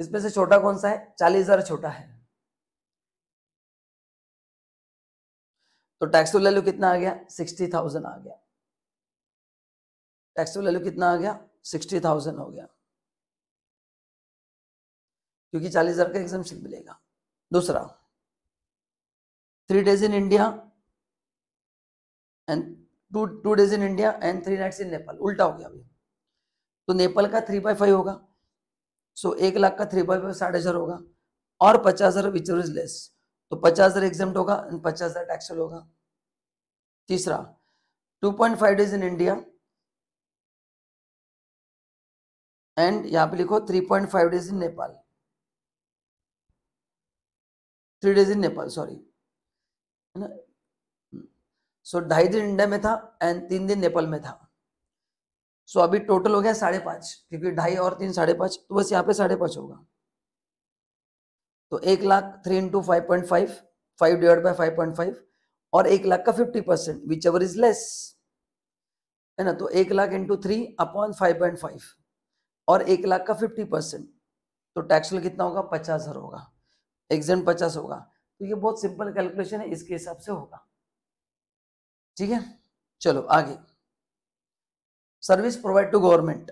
इसमें से छोटा कौन सा है चालीस हजार छोटा है तो टैक्स टू वैल्यू कितना आ गया सिक्सटी थाउजेंड आ गया टैक्स टू वैल्यू कितना आ गया सिक्सटी थाउजेंड हो गया क्योंकि चालीस हजार का एग्जामेशन मिलेगा दूसरा three days in India and two two days in India and three nights in Nepal उल्टा हो गया अभी तो नेपाल का थ्री बाई फाइव होगा सो एक लाख का थ्री बाई साढ़े हजार होगा और पचास हजार विच इज लेस तो पचास हजार एग्जाम होगा एंड पचास हजार टैक्सल होगा तीसरा two point five days in India and यहां पे लिखो three point five days in Nepal three days in Nepal sorry है ना सो hmm। ढाई दिन इंडिया में था एंड तीन दिन नेपाल में था सो अभी टोटल हो गया साढ़े पांच क्योंकि ढाई और तीन साढ़े पांच तो बस यहाँ पे साढ़े पांच होगा तो एक lakh three into five point five five divide by five point five और एक लाख का fifty percent which ever is less है ना तो एक lakh into three upon five point five और एक लाख का फिफ्टी परसेंट तो टैक्सल कितना होगा पचास हज़ार होगा एग्जाम पचास होगा तो ये बहुत सिंपल कैलकुलेशन है इसके हिसाब से होगा ठीक है चलो आगे सर्विस प्रोवाइड टू गवर्नमेंट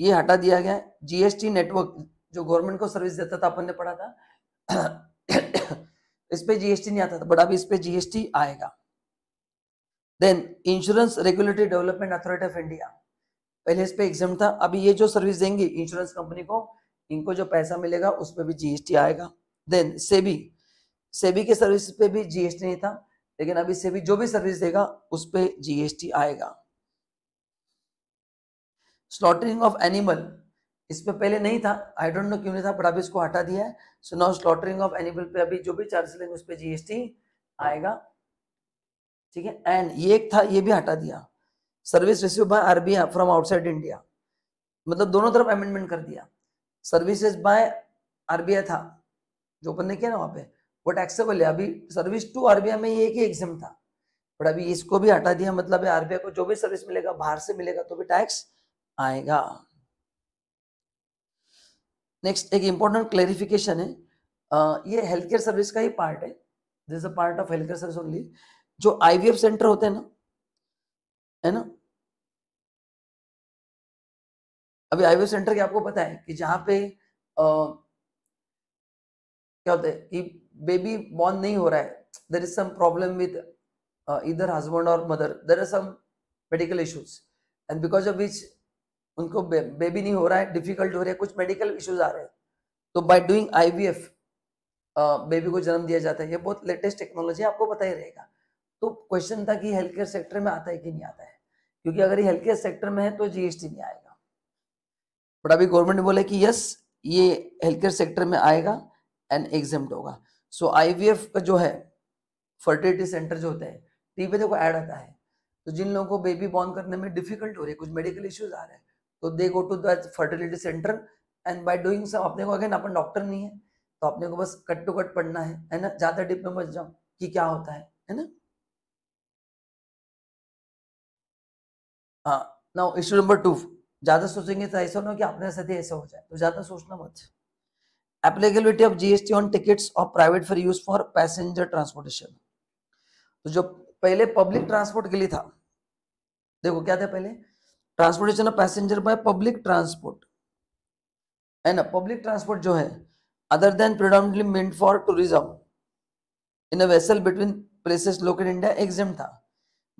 ये हटा दिया गया जीएसटी नेटवर्क जो गवर्नमेंट को सर्विस देता था अपन ने पढ़ा था इस पे जीएसटी नहीं आता था बट अभी इस पे जीएसटी आएगा then insurance regulatory development authority of India पहले इस पे एग्जाम था अभी ये जो सर्विस देंगे इंश्योरेंस कंपनी को इनको जो पैसा मिलेगा उस पर भी जीएसटी आएगा देन सेबी सेबी के सर्विस पे भी जीएसटी नहीं था लेकिन अभी सेबी जो भी सर्विस देगा उस पर जीएसटी आएगा स्लॉटरिंग ऑफ एनिमल इस पे पहले नहीं था आई डोंट नो क्यों नहीं था बट अभी इसको हटा दिया है so now slaughtering of animal पे अभी जो भी चार्ज लेंगे उस पर जीएसटी आएगा ठीक है एंड ये एक था ये भी हटा दिया service receive by RBI from outside India मतलब दोनों तरफ अमेंडमेंट कर दिया सर्विसेज बाय आरबीआई था जो अपन ने किया ना वहाँ पे वो टैक्सेबल है अभी सर्विस टू आरबीआई में ये एक ही एग्जाम था बट अभी इसको भी हटा दिया मतलब आरबीआई को जो भी सर्विस मिलेगा बाहर से मिलेगा तो भी टैक्स आएगा नेक्स्ट एक इंपॉर्टेंट क्लेरिफिकेशन है आ, ये हेल्थ केयर सर्विस का ही पार्ट है this a part of health care service only जो आईवीएफ सेंटर होते हैं ना है ना अभी आईवीएफ सेंटर के आपको पता है कि जहां पे आ, क्या होता है कि बेबी बॉर्न नहीं हो रहा है there is some problem with इधर हस्बैंड और mother there are some medical issues and because of which उनको बे, बेबी नहीं हो रहा है डिफिकल्ट हो रहा है कुछ मेडिकल इश्यूज आ रहे हैं तो बाय डूइंग आईवीएफ बेबी को जन्म दिया जाता है ये बहुत लेटेस्ट टेक्नोलॉजी है आपको पता ही रहेगा तो क्वेश्चन था कि हेल्थ केयर सेक्टर में आता है कि नहीं आता है क्योंकि अगर हेल्थ केयर सेक्टर में है तो जीएसटी नहीं आएगा बट अभी गवर्नमेंट ने बोला कि यस ये हेल्थ केयर सेक्टर में आएगा एंड एग्जाम होगा सो आईवीएफ का जो है फर्टिलिटी सेंटर जो होता है टीवी देखो ऐड आता है तो जिन लोगों को बेबी बॉर्न करने में डिफिकल्ट हो रही है कुछ मेडिकल इश्यूज आ रहे हैं तो they go to that fertility centre and by doing some अपने को अगेन अपन डॉक्टर नहीं है तो अपने को बस कट टू कट पढ़ना है है ना ज़्यादा डिप में मत जाओ कि क्या होता है है ना हाँ नाउ इश्यू नंबर टू ज़्यादा सोचेंगे तो ऐसा ना कि अपने साथ ही ऐसा हो जाए तो ज़्यादा सोचना मत applicability of GST on tickets of private for use for passenger transportation तो जो पहले पब्लिक ट्रांसपोर्ट के लिए था देखो क्या था पहले transportation of passenger by public transport है ना पब्लिक ट्रांसपोर्ट जो है other than predominantly meant for tourism in a vessel between places locate India exempt था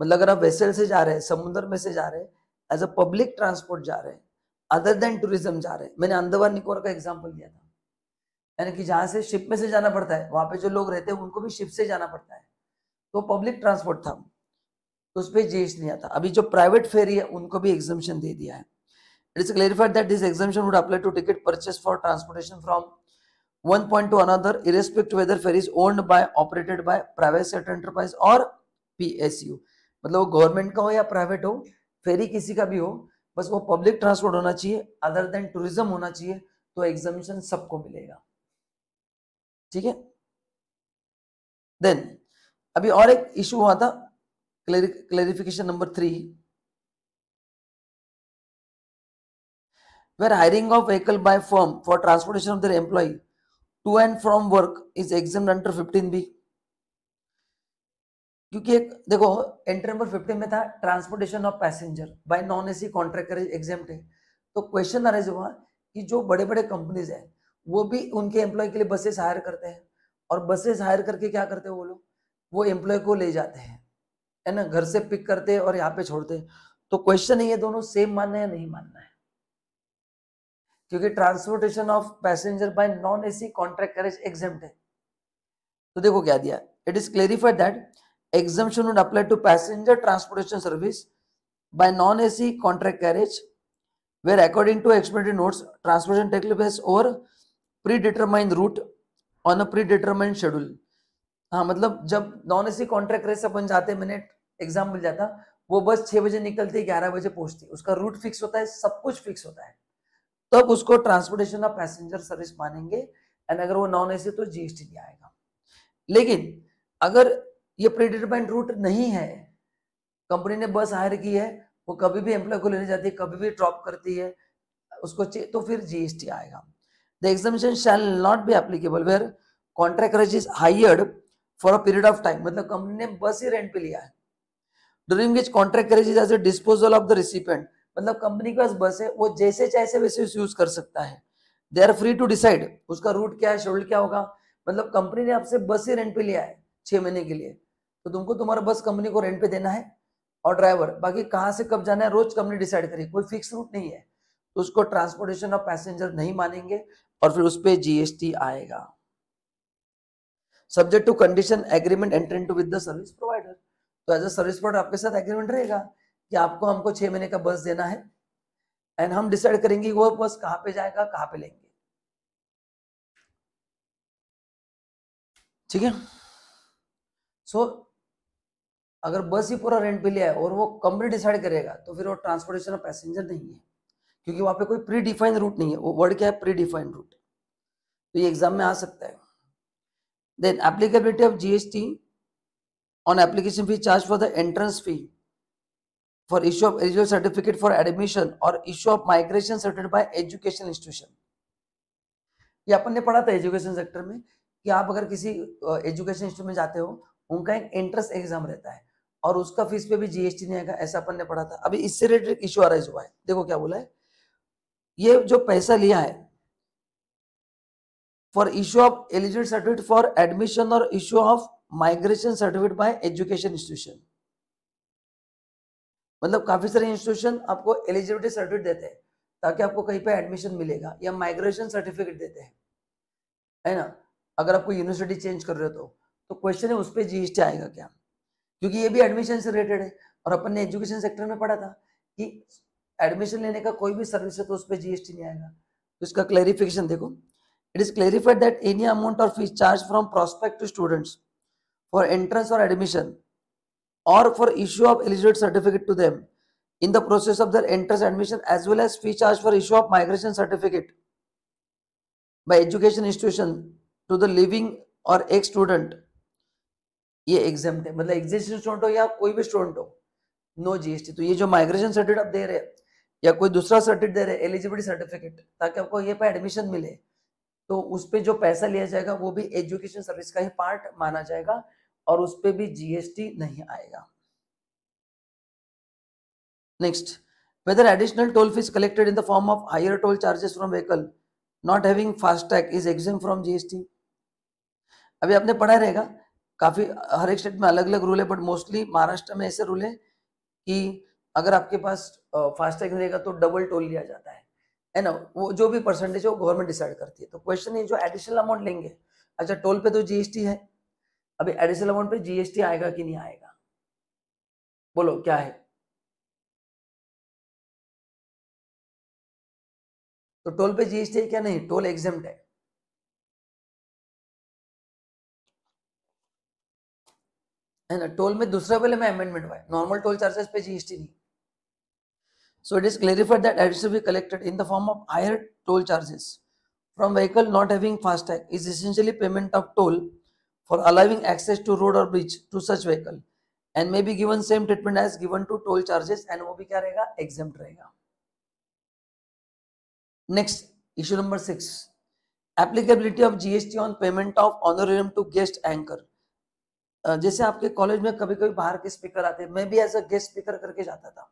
मतलब अगर आप वेसल से जा रहे हैं समुद्र में से जा रहे हैं एज अ पब्लिक ट्रांसपोर्ट जा रहे हैं अदर देन टूरिज्म जा रहे हैं मैंने अंदवार निकोर का एग्जाम्पल दिया था यानी कि जहाँ से शिप में से जाना पड़ता है वहाँ पे जो लोग रहते हैं उनको भी शिप से जाना पड़ता है तो पब्लिक ट्रांसपोर्ट था तो उस पर जीएस नहीं आता अभी जो प्राइवेट फेरी है उनको भी एग्जामेशन दे दिया है it is clarified that this exemption would apply to ticket purchase for transportation from one point to another irrespective whether ferry is owned by operated by private sector enterprise और पीएसयू मतलब वो गवर्नमेंट का हो या प्राइवेट हो फेरी किसी का भी हो बस वो पब्लिक ट्रांसपोर्ट होना चाहिए अदर देन टूरिज्म होना चाहिए तो एग्जामेशन सबको मिलेगा ठीक है देन अभी और एक इशू हुआ था clarification number 3 where hiring of vehicle by firm for transportation of their employee to and from work is exempt under 15b क्योंकि एक देखो एंट्री नंबर 15 में था transportation of passenger by non AC contractor exempt है तो क्वेश्चन अरेज हुआ कि जो बड़े बड़े कंपनीज हैं वो भी उनके एम्प्लॉय के लिए बसेस हायर करते हैं और बसेस हायर करके क्या करते हैं वो लोग वो एम्प्लॉय को ले जाते हैं है ना घर से पिक करते और यहाँ पे छोड़ते तो क्वेश्चन ये दोनों सेम मानना है नहीं मानना है क्योंकि transportation of passenger by non AC contract carriage exempt है तो देखो क्या दिया it is clarified that exemption would apply to passenger transportation service by non AC contract carriage where according to expended notes transportation takes place और pre determined route on a pre determined schedule हाँ मतलब जब नॉन एसी कॉन्ट्रैक्ट कैरेज से अपन जाते मिनट एग्जाम मिल जाता वो बस छह बजे निकलती ग्यारह बजे पहुंचती उसका रूट फिक्स होता है सब कुछ फिक्स होता है तब तो उसको ट्रांसपोर्टेशन ऑफ पैसेंजर सर्विस मानेंगे एंड अगर वो नॉन एसी तो जीएसटी नहीं आएगा लेकिन अगर ये प्रीडिटर्माइंड रूट नहीं है कंपनी ने बस हायर की है वो कभी भी एम्प्लॉय को लेने जाती है कभी भी ड्रॉप करती है उसको तो फिर जीएसटी आएगा the exemption shall not be applicable where contract is hired for a period of time मतलब कंपनी ने बस ही रेंट पे लिया है during which contract carriage as a disposal of the recipient मतलब कंपनी के पास बस है वो जैसे चाहे वैसे यूज कर सकता है they are free to decide उसका रूट क्या है शेड्यूल क्या होगा मतलब कंपनी ने आपसे बस ही रेंट पे लिया है छह महीने के लिए तो तुमको तुम्हारा बस कंपनी को रेंट पे देना है और ड्राइवर बाकी कहाँ से कब जाना है रोज कंपनी डिसाइड करेगी कोई फिक्स रूट नहीं है तो उसको ट्रांसपोर्टेशन ऑफ पैसेंजर नहीं मानेंगे और फिर उस पर जीएसटी आएगा subject to condition agreement enter to with the service provider तो एज अ सर्विस प्रोडक्ट आपके साथ एग्रीमेंट रहेगा कि आपको हमको छह महीने का बस देना है एंड हम डिसाइड करेंगे वो बस कहाँ पे जाएगा कहाँ पे लेंगे ठीक है सो अगर बस ही पूरा रेंट पे लिया है और वो कंपनी डिसाइड करेगा तो फिर वो ट्रांसपोर्टेशन और पैसेंजर नहीं है क्योंकि वहां पे कोई प्री डिफाइंड रूट नहीं है वो वर्ड क्या है प्री डिफाइंड रूट तो ये एग्जाम में आ सकता है then applicability of GST on application fee charged for the entrance fee for issue of eligible certificate for admission or issue of migration certificate by education institution ये अपन ने पढ़ा था एजुकेशन सेक्टर में कि आप अगर किसी एजुकेशन इंस्टीट्यूट में जाते हो उनका एक एंट्रेंस एग्जाम रहता है और उसका फीस पे भी जीएसटी नहीं आएगा ऐसा अपन ने पढ़ा था अभी इससे रिलेटेड इश्यू अराइज हुआ है देखो क्या बोला है ये जो पैसा लिया है for issue of eligible certificate for admission और issue of migration certificate by education institution मतलब काफी सारे इंस्टीट्यूशन आपको एलिजिबिलिटी सर्टिफिकेट देते हैं ताकि आपको कहीं पे एडमिशन मिलेगा या माइग्रेशन सर्टिफिकेट देते हैं है ना अगर आपको यूनिवर्सिटी चेंज कर रहे हो तो क्वेश्चन तो है उस पर जीएसटी आएगा क्या क्योंकि ये भी एडमिशन से रिलेटेड है और अपन ने एजुकेशन सेक्टर में पढ़ा था कि एडमिशन लेने का कोई भी सर्विस है तो उस पर जीएसटी नहीं आएगा तो इसका क्लैरिफिकेशन देखो it is clarified that any amount और fees charge from prospect to students for entrance or admission or for issue of eligibility certificate to them in the process of their entrance admission as well as fee charge for issue of migration certificate by education institution to the living or ex student ये एग्जाम है मतलब एग्जिस्टिंग स्टूडेंट हो या कोई भी स्टूडेंट हो नो जीएसटी तो ये जो माइग्रेशन सर्टिफिकेट आप दे रहे हैं या कोई दूसरा सर्टिफिकेट दे रहे हैं एलिजिबिलिटी सर्टिफिकेट ताकि आपको ये पे एडमिशन मिले तो उस पर जो पैसा लिया जाएगा वो भी एजुकेशन सर्विस का ही पार्ट माना जाएगा और उस पर भी जीएसटी नहीं आएगा next whether additional toll fee collected in the form of higher toll charges from vehicle not having fast tag is exempt from GST अभी आपने पढ़ा रहेगा काफी हर एक स्टेट में अलग अलग रूल है बट मोस्टली महाराष्ट्र में ऐसे रूल है कि अगर आपके पास फास्ट टैग रहेगा तो डबल टोल लिया जाता है है ना वो जो भी परसेंटेज है वो गवर्नमेंट डिसाइड करती है तो क्वेश्चन ये जो एडिशनल अमाउंट लेंगे अच्छा टोल पे तो जीएसटी है अभी एडिशनल अमाउंट पे जीएसटी आएगा कि नहीं आएगा बोलो क्या है तो टोल पे जीएसटी है क्या नहीं टोल एग्जाम है ना टोल में दूसरा पहले में अमेंडमेंट हुआ नॉर्मल टोल चार्जेस पे जीएसटी नहीं so it is clarified that additional be collected in the form of higher toll charges from vehicle not having fast tag is essentially payment of toll for allowing access to road or bridge to such vehicle and may be given same treatment as given to toll charges and wo bhi kya rahega exempt rahega next issue number 6 applicability of GST on payment of honorarium to guest anchor uh, जैसे आपके कॉलेज में कभी कभी बाहर के स्पीकर आते हैं मैं भी एज अ गेस्ट स्पीकर करके जाता था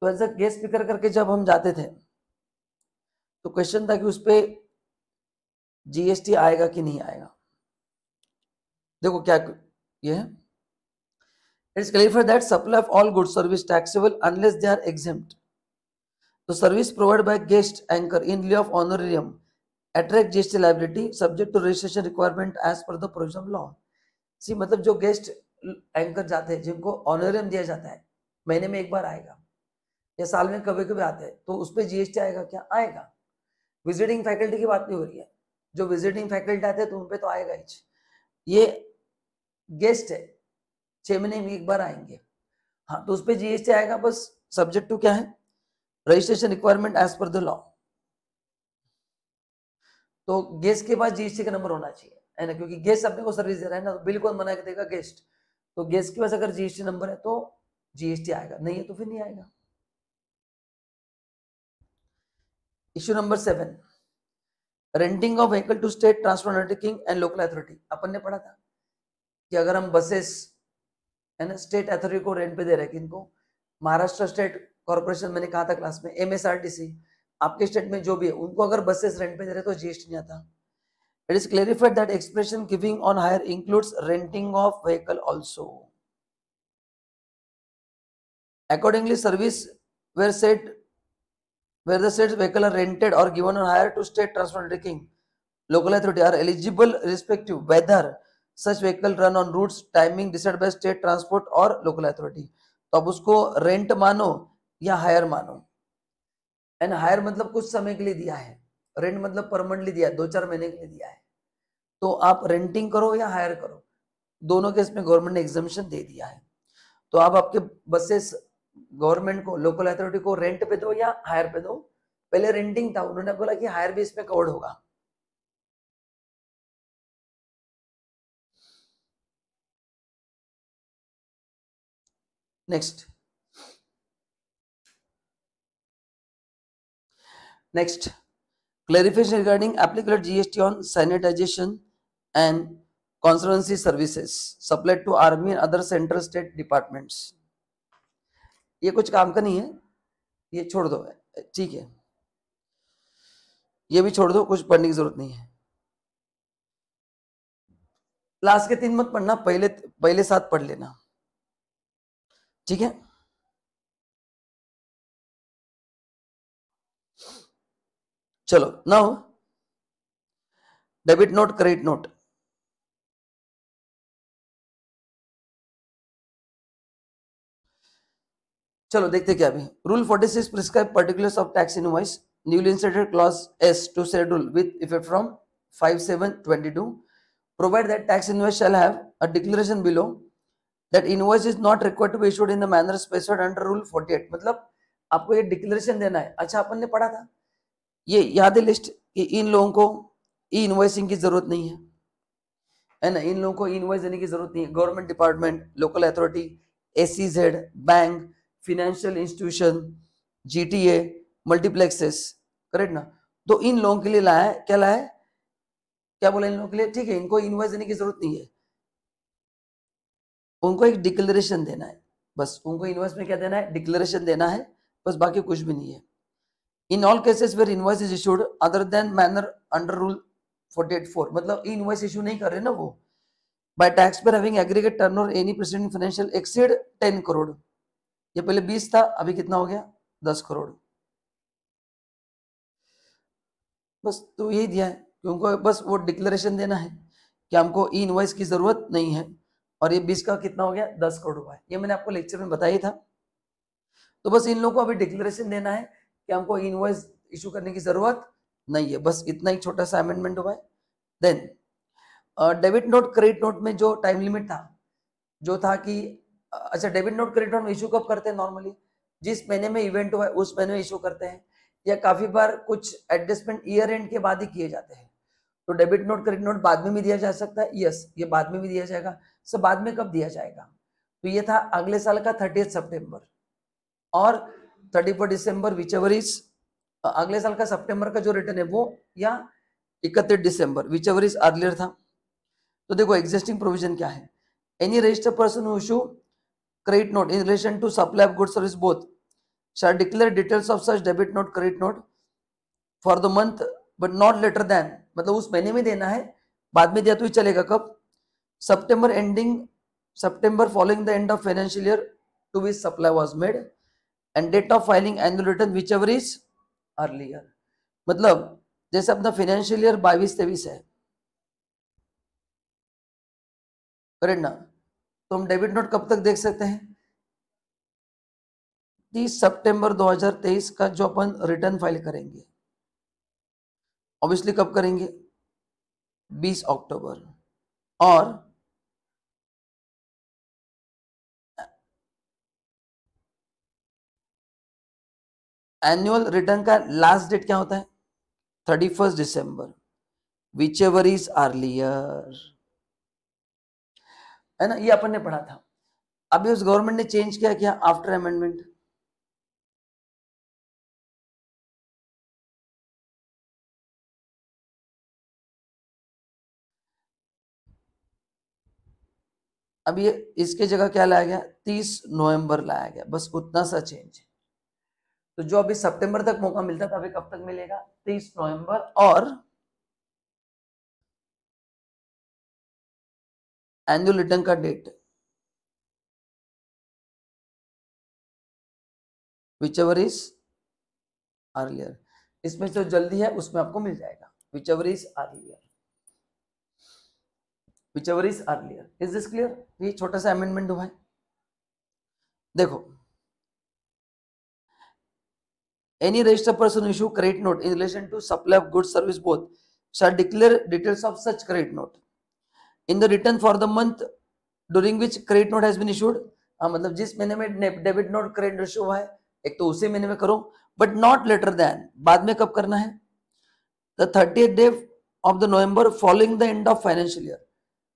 तो एज अ गेस्ट स्पीकर करके जब हम जाते थे तो क्वेश्चन था कि उस पर जीएसटी आएगा कि नहीं आएगा देखो क्या ये है it's clear that supply of all good service taxable unless they are exempt तो service provide by guest anchor in lieu of honorarium attract GST liability subject to registration requirement as per the provision of law. See मतलब जो गेस्ट एंकर जाते हैं जिनको ऑनोरियम दिया जाता है महीने में एक बार आएगा या साल में कभी कभी आते हैं तो उस पर जीएसटी आएगा क्या आएगा विजिटिंग फैकल्टी की बात नहीं हो रही है जो विजिटिंग फैकल्टी आते हैं तो उन पर तो आएगा ही ये गेस्ट है छह महीने में एक बार आएंगे हाँ तो उस पर जीएसटी आएगा बस सब्जेक्ट टू क्या है registration requirement as per the law तो गेस्ट के पास जीएसटी का नंबर होना चाहिए है ना क्योंकि गेस्ट अपने को सर्विस दे रहा है ना तो बिल कौन मना देगा गेस्ट तो गेस्ट के पास अगर जीएसटी नंबर है तो जीएसटी आएगा नहीं है तो फिर नहीं आएगा issue number seven renting of vehicle to state transport undertaking and local authority अपन ने पढ़ा था कि अगर हम बसेस है ना स्टेट अथॉरिटी को रेंट पे दे रहे हैं किनको महाराष्ट्र स्टेट कॉर्पोरेशन मैंने कहा था क्लास में एम आपके स्टेट में जो भी है उनको अगर बसेस रेंट पे दे रहे तो जीएसटी नहीं आता it is clarified that expression giving on hire includes renting of vehicle also accordingly service where set where the set vehicle are rented और given on hire to state transport local authority are eligible respective whether such vehicle run on routes timing decide by state transport और लोकल अथॉरिटी तो अब उसको रेंट मानो या हायर मानो एंड हायर मतलब कुछ समय के लिए दिया है रेंट मतलब परमानेंटली दिया दो चार महीने के लिए दिया है तो आप रेंटिंग करो या हायर करो दोनों केस में गवर्नमेंट ने एग्जामेशन दे दिया है तो आप आपके बसेस गवर्नमेंट को लोकल अथॉरिटी को रेंट पे दो या हायर पे दो पहले रेंटिंग था उन्होंने बोला कि हायर भी इसमें कवर्ड होगा next next clarification regarding applicable GST on sanitisation and consultancy services supplied to army and other central state departments ये कुछ काम का नहीं है ये छोड़ दो ठीक है ये भी छोड़ दो कुछ पढ़ने की जरूरत नहीं है लास्ट के तीन मत पढ़ना पहले पहले साथ पढ़ लेना ठीक है चलो now debit note credit note चलो देखते क्या अभी rule 46 six prescribe particulars of tax invoice newly inserted clause S to schedule with effect from five seven twenty two provide that tax invoice shall have a declaration below that invoice is not required to be issued in the manner specified under rule 48 मतलब आपको ये डिक्लेरेशन देना है अच्छा अपन ने पढ़ा था ये याद है लिस्ट कि इन लोगों को ई इन्वॉइसिंग की जरूरत नहीं है है ना इन लोगों को इन्वॉइस देने की जरूरत नहीं है government department local authority SEZ bank financial institution GTA multiplexes correct ना तो इन लोगों के लिए लाया क्या लाया क्या बोला इन लोगों के लिए ठीक है इनको इन्वॉइस देने की जरूरत नहीं है उनको एक डिक्लेरेशन देना है बस उनको इन्वॉइस में क्या देना है डिक्लेरेशन देना है बस बाकी कुछ भी नहीं है in all cases where invoice is issued other than manner under rule forty eight four मतलब इन्वॉइस इशू नहीं कर रहे ना वो by taxpayer having aggregate turnover any preceding financial exceed ten crore ये पहले बीस था अभी कितना हो गया दस करोड़ बस तो यही दिया है उनको बस वो डिक्लेरेशन देना है कि हमको ई इन्वॉइस की जरूरत नहीं है और ये बीस का कितना हो गया दस करोड़ रुपए ये मैंने आपको लेक्चर में बताया था तो बस इन लोगों को अभी डिक्लेरेशन देना है कि हमको इनवॉइस इशू करने की जरूरत नहीं है बस इतना ही छोटा सा अमेंडमेंट हुआ है then debit note credit note में जो टाइम लिमिट था जो था कि अच्छा डेबिट नोट क्रेडिट नोट में इशू कब करते हैं नॉर्मली जिस महीने में इवेंट हुआ है उस महीने में इशू करते हैं या काफी बार कुछ एडजस्टमेंट ईयर एंड के बाद ही किए जाते हैं तो डेबिट नोट क्रेडिट नोट बाद में भी दिया जा सकता है यस ये बाद में भी दिया जाएगा सर बाद में कब दिया जाएगा तो ये था अगले साल का थर्टी सितंबर और थर्टी विच एवर इज अगले साल का सितंबर का जो रिटर्न है वो या इकतीस दिसंबर एवर इज अर्लियर था तो देखो एग्जिस्टिंग प्रोविजन क्या है any registered person issue credit note in relation to supply of good service both shall declare details of such debit note credit note for the month but not later than मतलब उस महीने में देना है बाद में दिया तो ही चलेगा कब सितंबर एंडिंग सितंबर following the end of financial year to which supply was made and date of filing annual return which ever is earlier मतलब जैसे अपना फाइनेंशियल ईयर बाईस तेईस है करेक्ट ना तो हम डेबिट नोट कब तक देख सकते हैं तीस सितंबर 2023 का जो अपन रिटर्न फाइल करेंगे ऑब्वियसली कब करेंगे 20 अक्टूबर और एनुअल रिटर्न का लास्ट डेट क्या होता है thirty first December which ever is earlier है ना ये अपन ने पढ़ा था अभी उस गवर्नमेंट ने चेंज किया क्या आफ्टर अमेंडमेंट अब ये इसके जगह क्या लाया गया तीस नवंबर लाया गया बस उतना सा चेंज है तो जो अभी सितंबर तक मौका मिलता था अभी कब तक मिलेगा तीस नवंबर और एनुअल रिटर्न का डेट एवर इज अर्लियर इसमें जो जल्दी है उसमें आपको मिल जाएगा ever is earlier which ever is earlier is this clear ये छोटा सा अमेंडमेंट हुआ है देखो any register person issue credit note in relation to supply of good service both shall declare details of such credit note in the return for the month during which credit note has been issued मतलब जिस महीने में डेबिट नोट क्रेडिट इशू हुआ है एक तो उसी महीने में करो बट नॉट लेटर दैन बाद में कब करना है the thirty day of the November following the end of financial year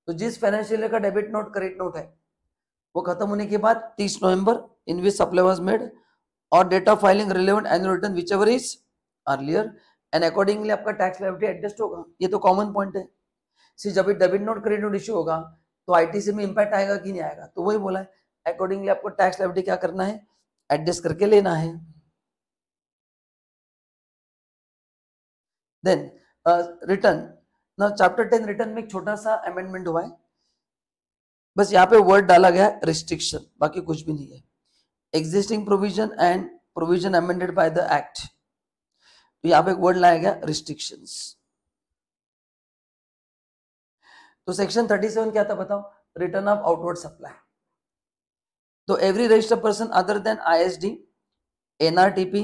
तो जिस फाइनेंशियल ईयर का डेबिट नोट क्रेडिट नोट है वो खत्म होने के बाद 30 नवंबर in which supply was made और date of filing relevant annual return which ever is earlier and accordingly आपका टैक्स लाइबिलिटी एडजस्ट होगा ये तो कॉमन पॉइंट है सी जब debit note credit note issue होगा तो आईटीसी में इंपैक्ट आएगा कि नहीं आएगा तो वही बोला है अकॉर्डिंगली आपको टैक्स लाइबिलिटी क्या करना है एडजस्ट करके लेना है देन रिटर्न uh, ना चैप्टर टेन रिटर्न में एक छोटा सा अमेंडमेंट हुआ है बस यहाँ पे वर्ड डाला गया है रिस्ट्रिक्शन बाकी कुछ भी नहीं है existing provision and provision amended by the act तो यहाँ पे एक वर्ड लाया गया रिस्ट्रिक्शन तो सेक्शन थर्टी सेवन क्या था बताओ रिटर्न ऑफ आउटवर्ड सप्लाई तो every register person other than I S D NRTP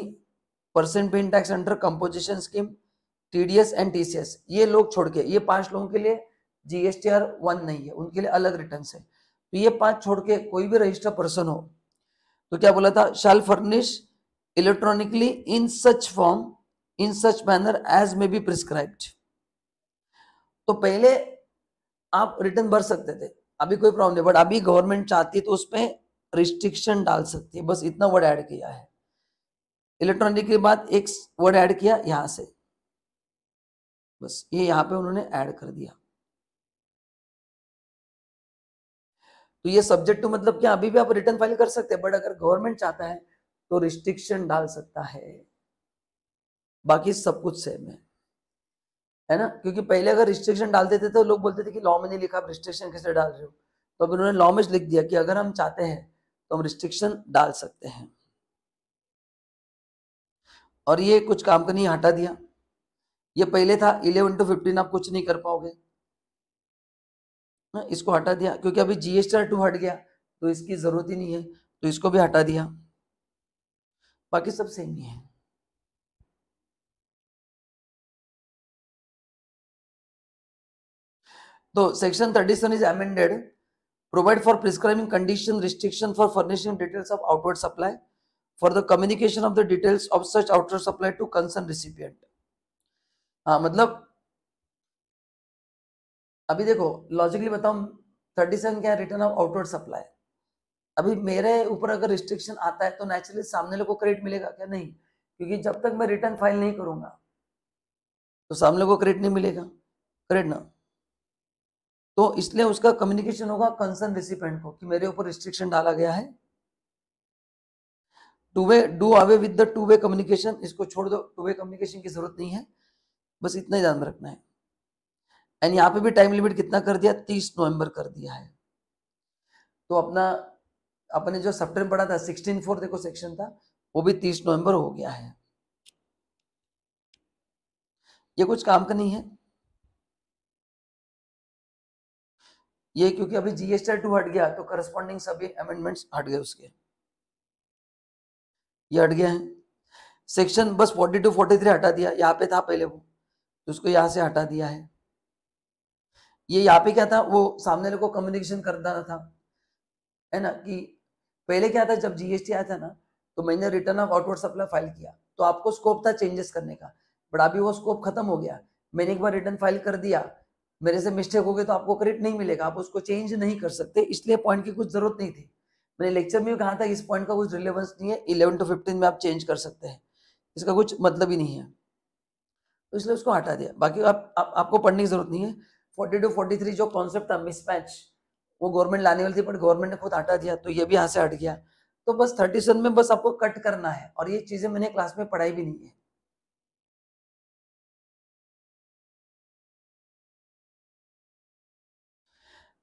percent pay in tax under composition scheme TDS and TCS ये लोग छोड़ के ये पांच लोगों के लिए जीएसटी आर वन नहीं है उनके लिए अलग रिटर्न है तो ये पांच छोड़ के कोई भी रजिस्टर पर्सन हो तो क्या बोला था shall furnish electronically in such form in such manner as may be prescribed तो पहले आप रिटर्न भर सकते थे अभी कोई प्रॉब्लम नहीं बट अभी गवर्नमेंट चाहती तो उसमें रिस्ट्रिक्शन डाल सकती है बस इतना वर्ड ऐड किया है इलेक्ट्रॉनिक के बाद एक वर्ड ऐड किया यहाँ से बस ये यहाँ पे उन्होंने ऐड कर दिया तो ये सब्जेक्ट टू मतलब क्या अभी भी आप रिटर्न फाइल कर सकते हैं बट अगर गवर्नमेंट चाहता है तो रिस्ट्रिक्शन डाल सकता है बाकी सब कुछ सेम है है ना क्योंकि पहले अगर रिस्ट्रिक्शन डालते थे तो लोग बोलते थे कि लॉ में नहीं लिखा आप रिस्ट्रिक्शन कैसे डाल रहे हो तो अब उन्होंने लॉ में लिख दिया कि अगर हम चाहते हैं तो हम रिस्ट्रिक्शन डाल सकते हैं और ये कुछ काम का नहीं हटा दिया ये पहले था इलेवन टू फिफ्टीन आप कुछ नहीं कर पाओगे ना हाँ, इसको हटा दिया क्योंकि अभी जीएसटी टू हट गया तो इसकी जरूरत ही नहीं है तो इसको भी हटा दिया बाकी सब सेम ही है तो section thirty seven is amended provide for prescribing condition restriction for furnishing details of outward supply for the communication of the details of such outward supply to concern recipient हाँ मतलब अभी देखो लॉजिकली बताऊं थर्टी सेवन क्या रिटर्न ऑफ आउटवर्ड सप्लाई अभी मेरे ऊपर अगर रिस्ट्रिक्शन आता है तो नेचुरली सामने लोग को क्रेडिट मिलेगा क्या नहीं क्योंकि जब तक मैं रिटर्न फाइल नहीं करूंगा तो सामने को क्रेडिट नहीं मिलेगा क्रेडिट ना तो इसलिए उसका कम्युनिकेशन होगा कंसर्न रिसिपेंट को कि मेरे ऊपर रिस्ट्रिक्शन डाला गया है two way do away with the two way communication इसको छोड़ दो टू वे कम्युनिकेशन की जरूरत नहीं है बस इतना ही ध्यान रखना है एंड यहाँ पे भी टाइम लिमिट कितना कर दिया तीस नवंबर कर दिया है तो अपना अपने जो सप्टेम्बर पढ़ा था सिक्सटीन फोर देखो सेक्शन था वो भी तीस नवंबर हो गया है ये कुछ काम का नहीं है ये क्योंकि अभी जीएसटी टू हट गया तो करस्पॉन्डिंग सभी अमेंडमेंट्स हट गए उसके ये हट गया है सेक्शन बस फोर्टी टू फोर्टी थ्री हटा दिया यहाँ पे था पहले वो तो उसको यहाँ से हटा दिया है ये यहाँ पे क्या था वो सामने लोग को कम्युनिकेशन करता था है ना कि पहले क्या था जब जीएसटी आया था ना तो मैंने return of outward supply file किया तो आपको स्कोप था चेंजेस करने का बट अभी वो स्कोप खत्म हो गया मैंने एक बार रिटर्न फाइल कर दिया मेरे से मिस्टेक हो गई तो आपको क्रेडिट नहीं मिलेगा आप उसको चेंज नहीं कर सकते इसलिए पॉइंट की कुछ जरूरत नहीं थी मैंने लेक्चर में भी कहा था इस पॉइंट का कुछ रिलेवेंस नहीं है इलेवन टू फिफ्टीन में आप चेंज कर सकते हैं इसका कुछ मतलब ही नहीं है तो इसलिए उसको हटा दिया बाकी आप, आप आपको पढ़ने की जरूरत नहीं है फोर्टी टू फोर्टी थ्री जो कॉन्सेप्ट था मिसमैच वो गवर्नमेंट लाने वाली थी बट गवर्नमेंट ने खुद हटा दिया तो ये भी यहाँ से हट गया तो बस थर्टी सेवन में बस आपको कट करना है और ये चीज़ें मैंने क्लास में पढ़ाई भी नहीं है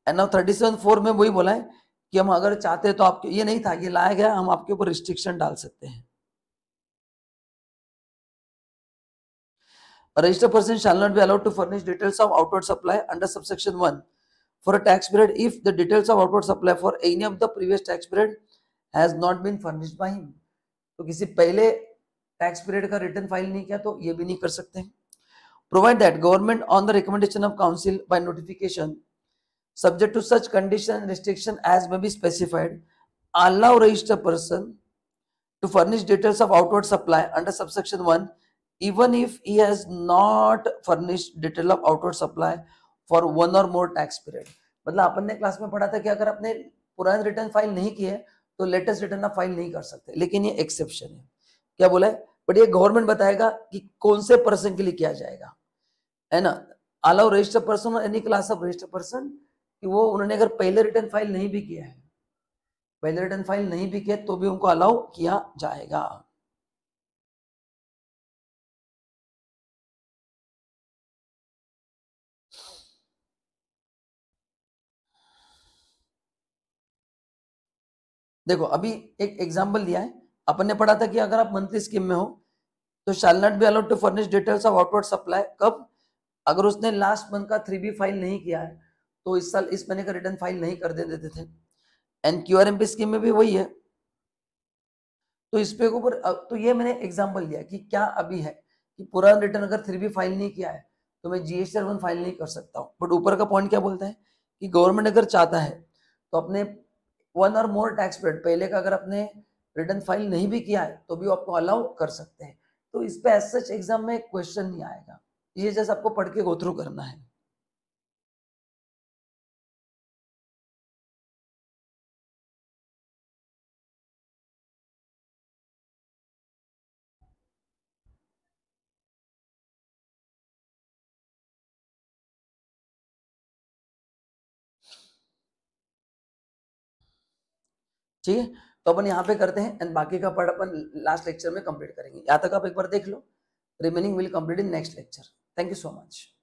and now thirty seven four में वही बोला है कि हम अगर चाहते तो आपके ये नहीं था ये लाया गया हम आपके ऊपर रिस्ट्रिक्शन डाल सकते हैं A registered person shall not be allowed to furnish details of outward supply under subsection 1 for a tax period if the details of outward supply for any of the previous tax period has not been furnished by him. तो किसी पहले टैक्स पीरियड का रिटर्न फाइल नहीं किया तो ये भी नहीं कर सकते provide that government on the recommendation of council by notification subject to such condition and restriction as may be specified allow registered person to furnish details of outward supply under subsection 1 even if he has not furnished detail of outward supply for one or more tax period मतलब अपन ने क्लास में पढ़ा था कि अगर आपने पुराने रिटर्न फाइल नहीं किए तो लेटेस्ट रिटर्न आप फाइल नहीं कर सकते लेकिन ये एक्सेप्शन है क्या बोला है बट ये गवर्नमेंट बताएगा कि कौन से पर्सन के लिए किया जाएगा है ना अलाउ रजिस्टर पर्सन और any class of register person कि वो उन्होंने अगर पहले रिटर्न फाइल नहीं भी किया है पहले रिटर्न फाइल नहीं भी किया तो भी उनको अलाउ किया जाएगा देखो अभी एक एग्जाम्पल दिया है अपन ने पढ़ा था कि अगर आप मंथली स्कीम में हो तो shall not be allowed to furnish details of outward supply कब अगर उसने लास्ट मंथ का थ्री बी फाइल नहीं किया है तो इस साल इस महीने का रिटर्न फाइल नहीं कर दे देते थे and Q R M P scheme में भी वही है तो इस पे ऊपर तो ये मैंने एग्जाम्पल दिया कि क्या अभी है कि पुराना रिटर्न अगर थ्री बी फाइल नहीं किया है तो मैं जी एस वन फाइल नहीं कर सकता हूँ बट ऊपर का पॉइंट क्या बोलता है कि गवर्नमेंट अगर चाहता है तो अपने वन और मोर टैक्स पीरियड पहले का अगर आपने रिटर्न फाइल नहीं भी किया है तो भी आपको अलाउ कर सकते हैं तो इस पर एज सच एग्जाम में क्वेश्चन नहीं आएगा ये जैसे आपको पढ़ के गो थ्रू करना है ठीक है तो अपन यहाँ पे करते हैं एंड बाकी का पार्ट अपन लास्ट लेक्चर में कंप्लीट करेंगे यहाँ तक आप एक बार देख लो remaining will complete in next lecture thank you so much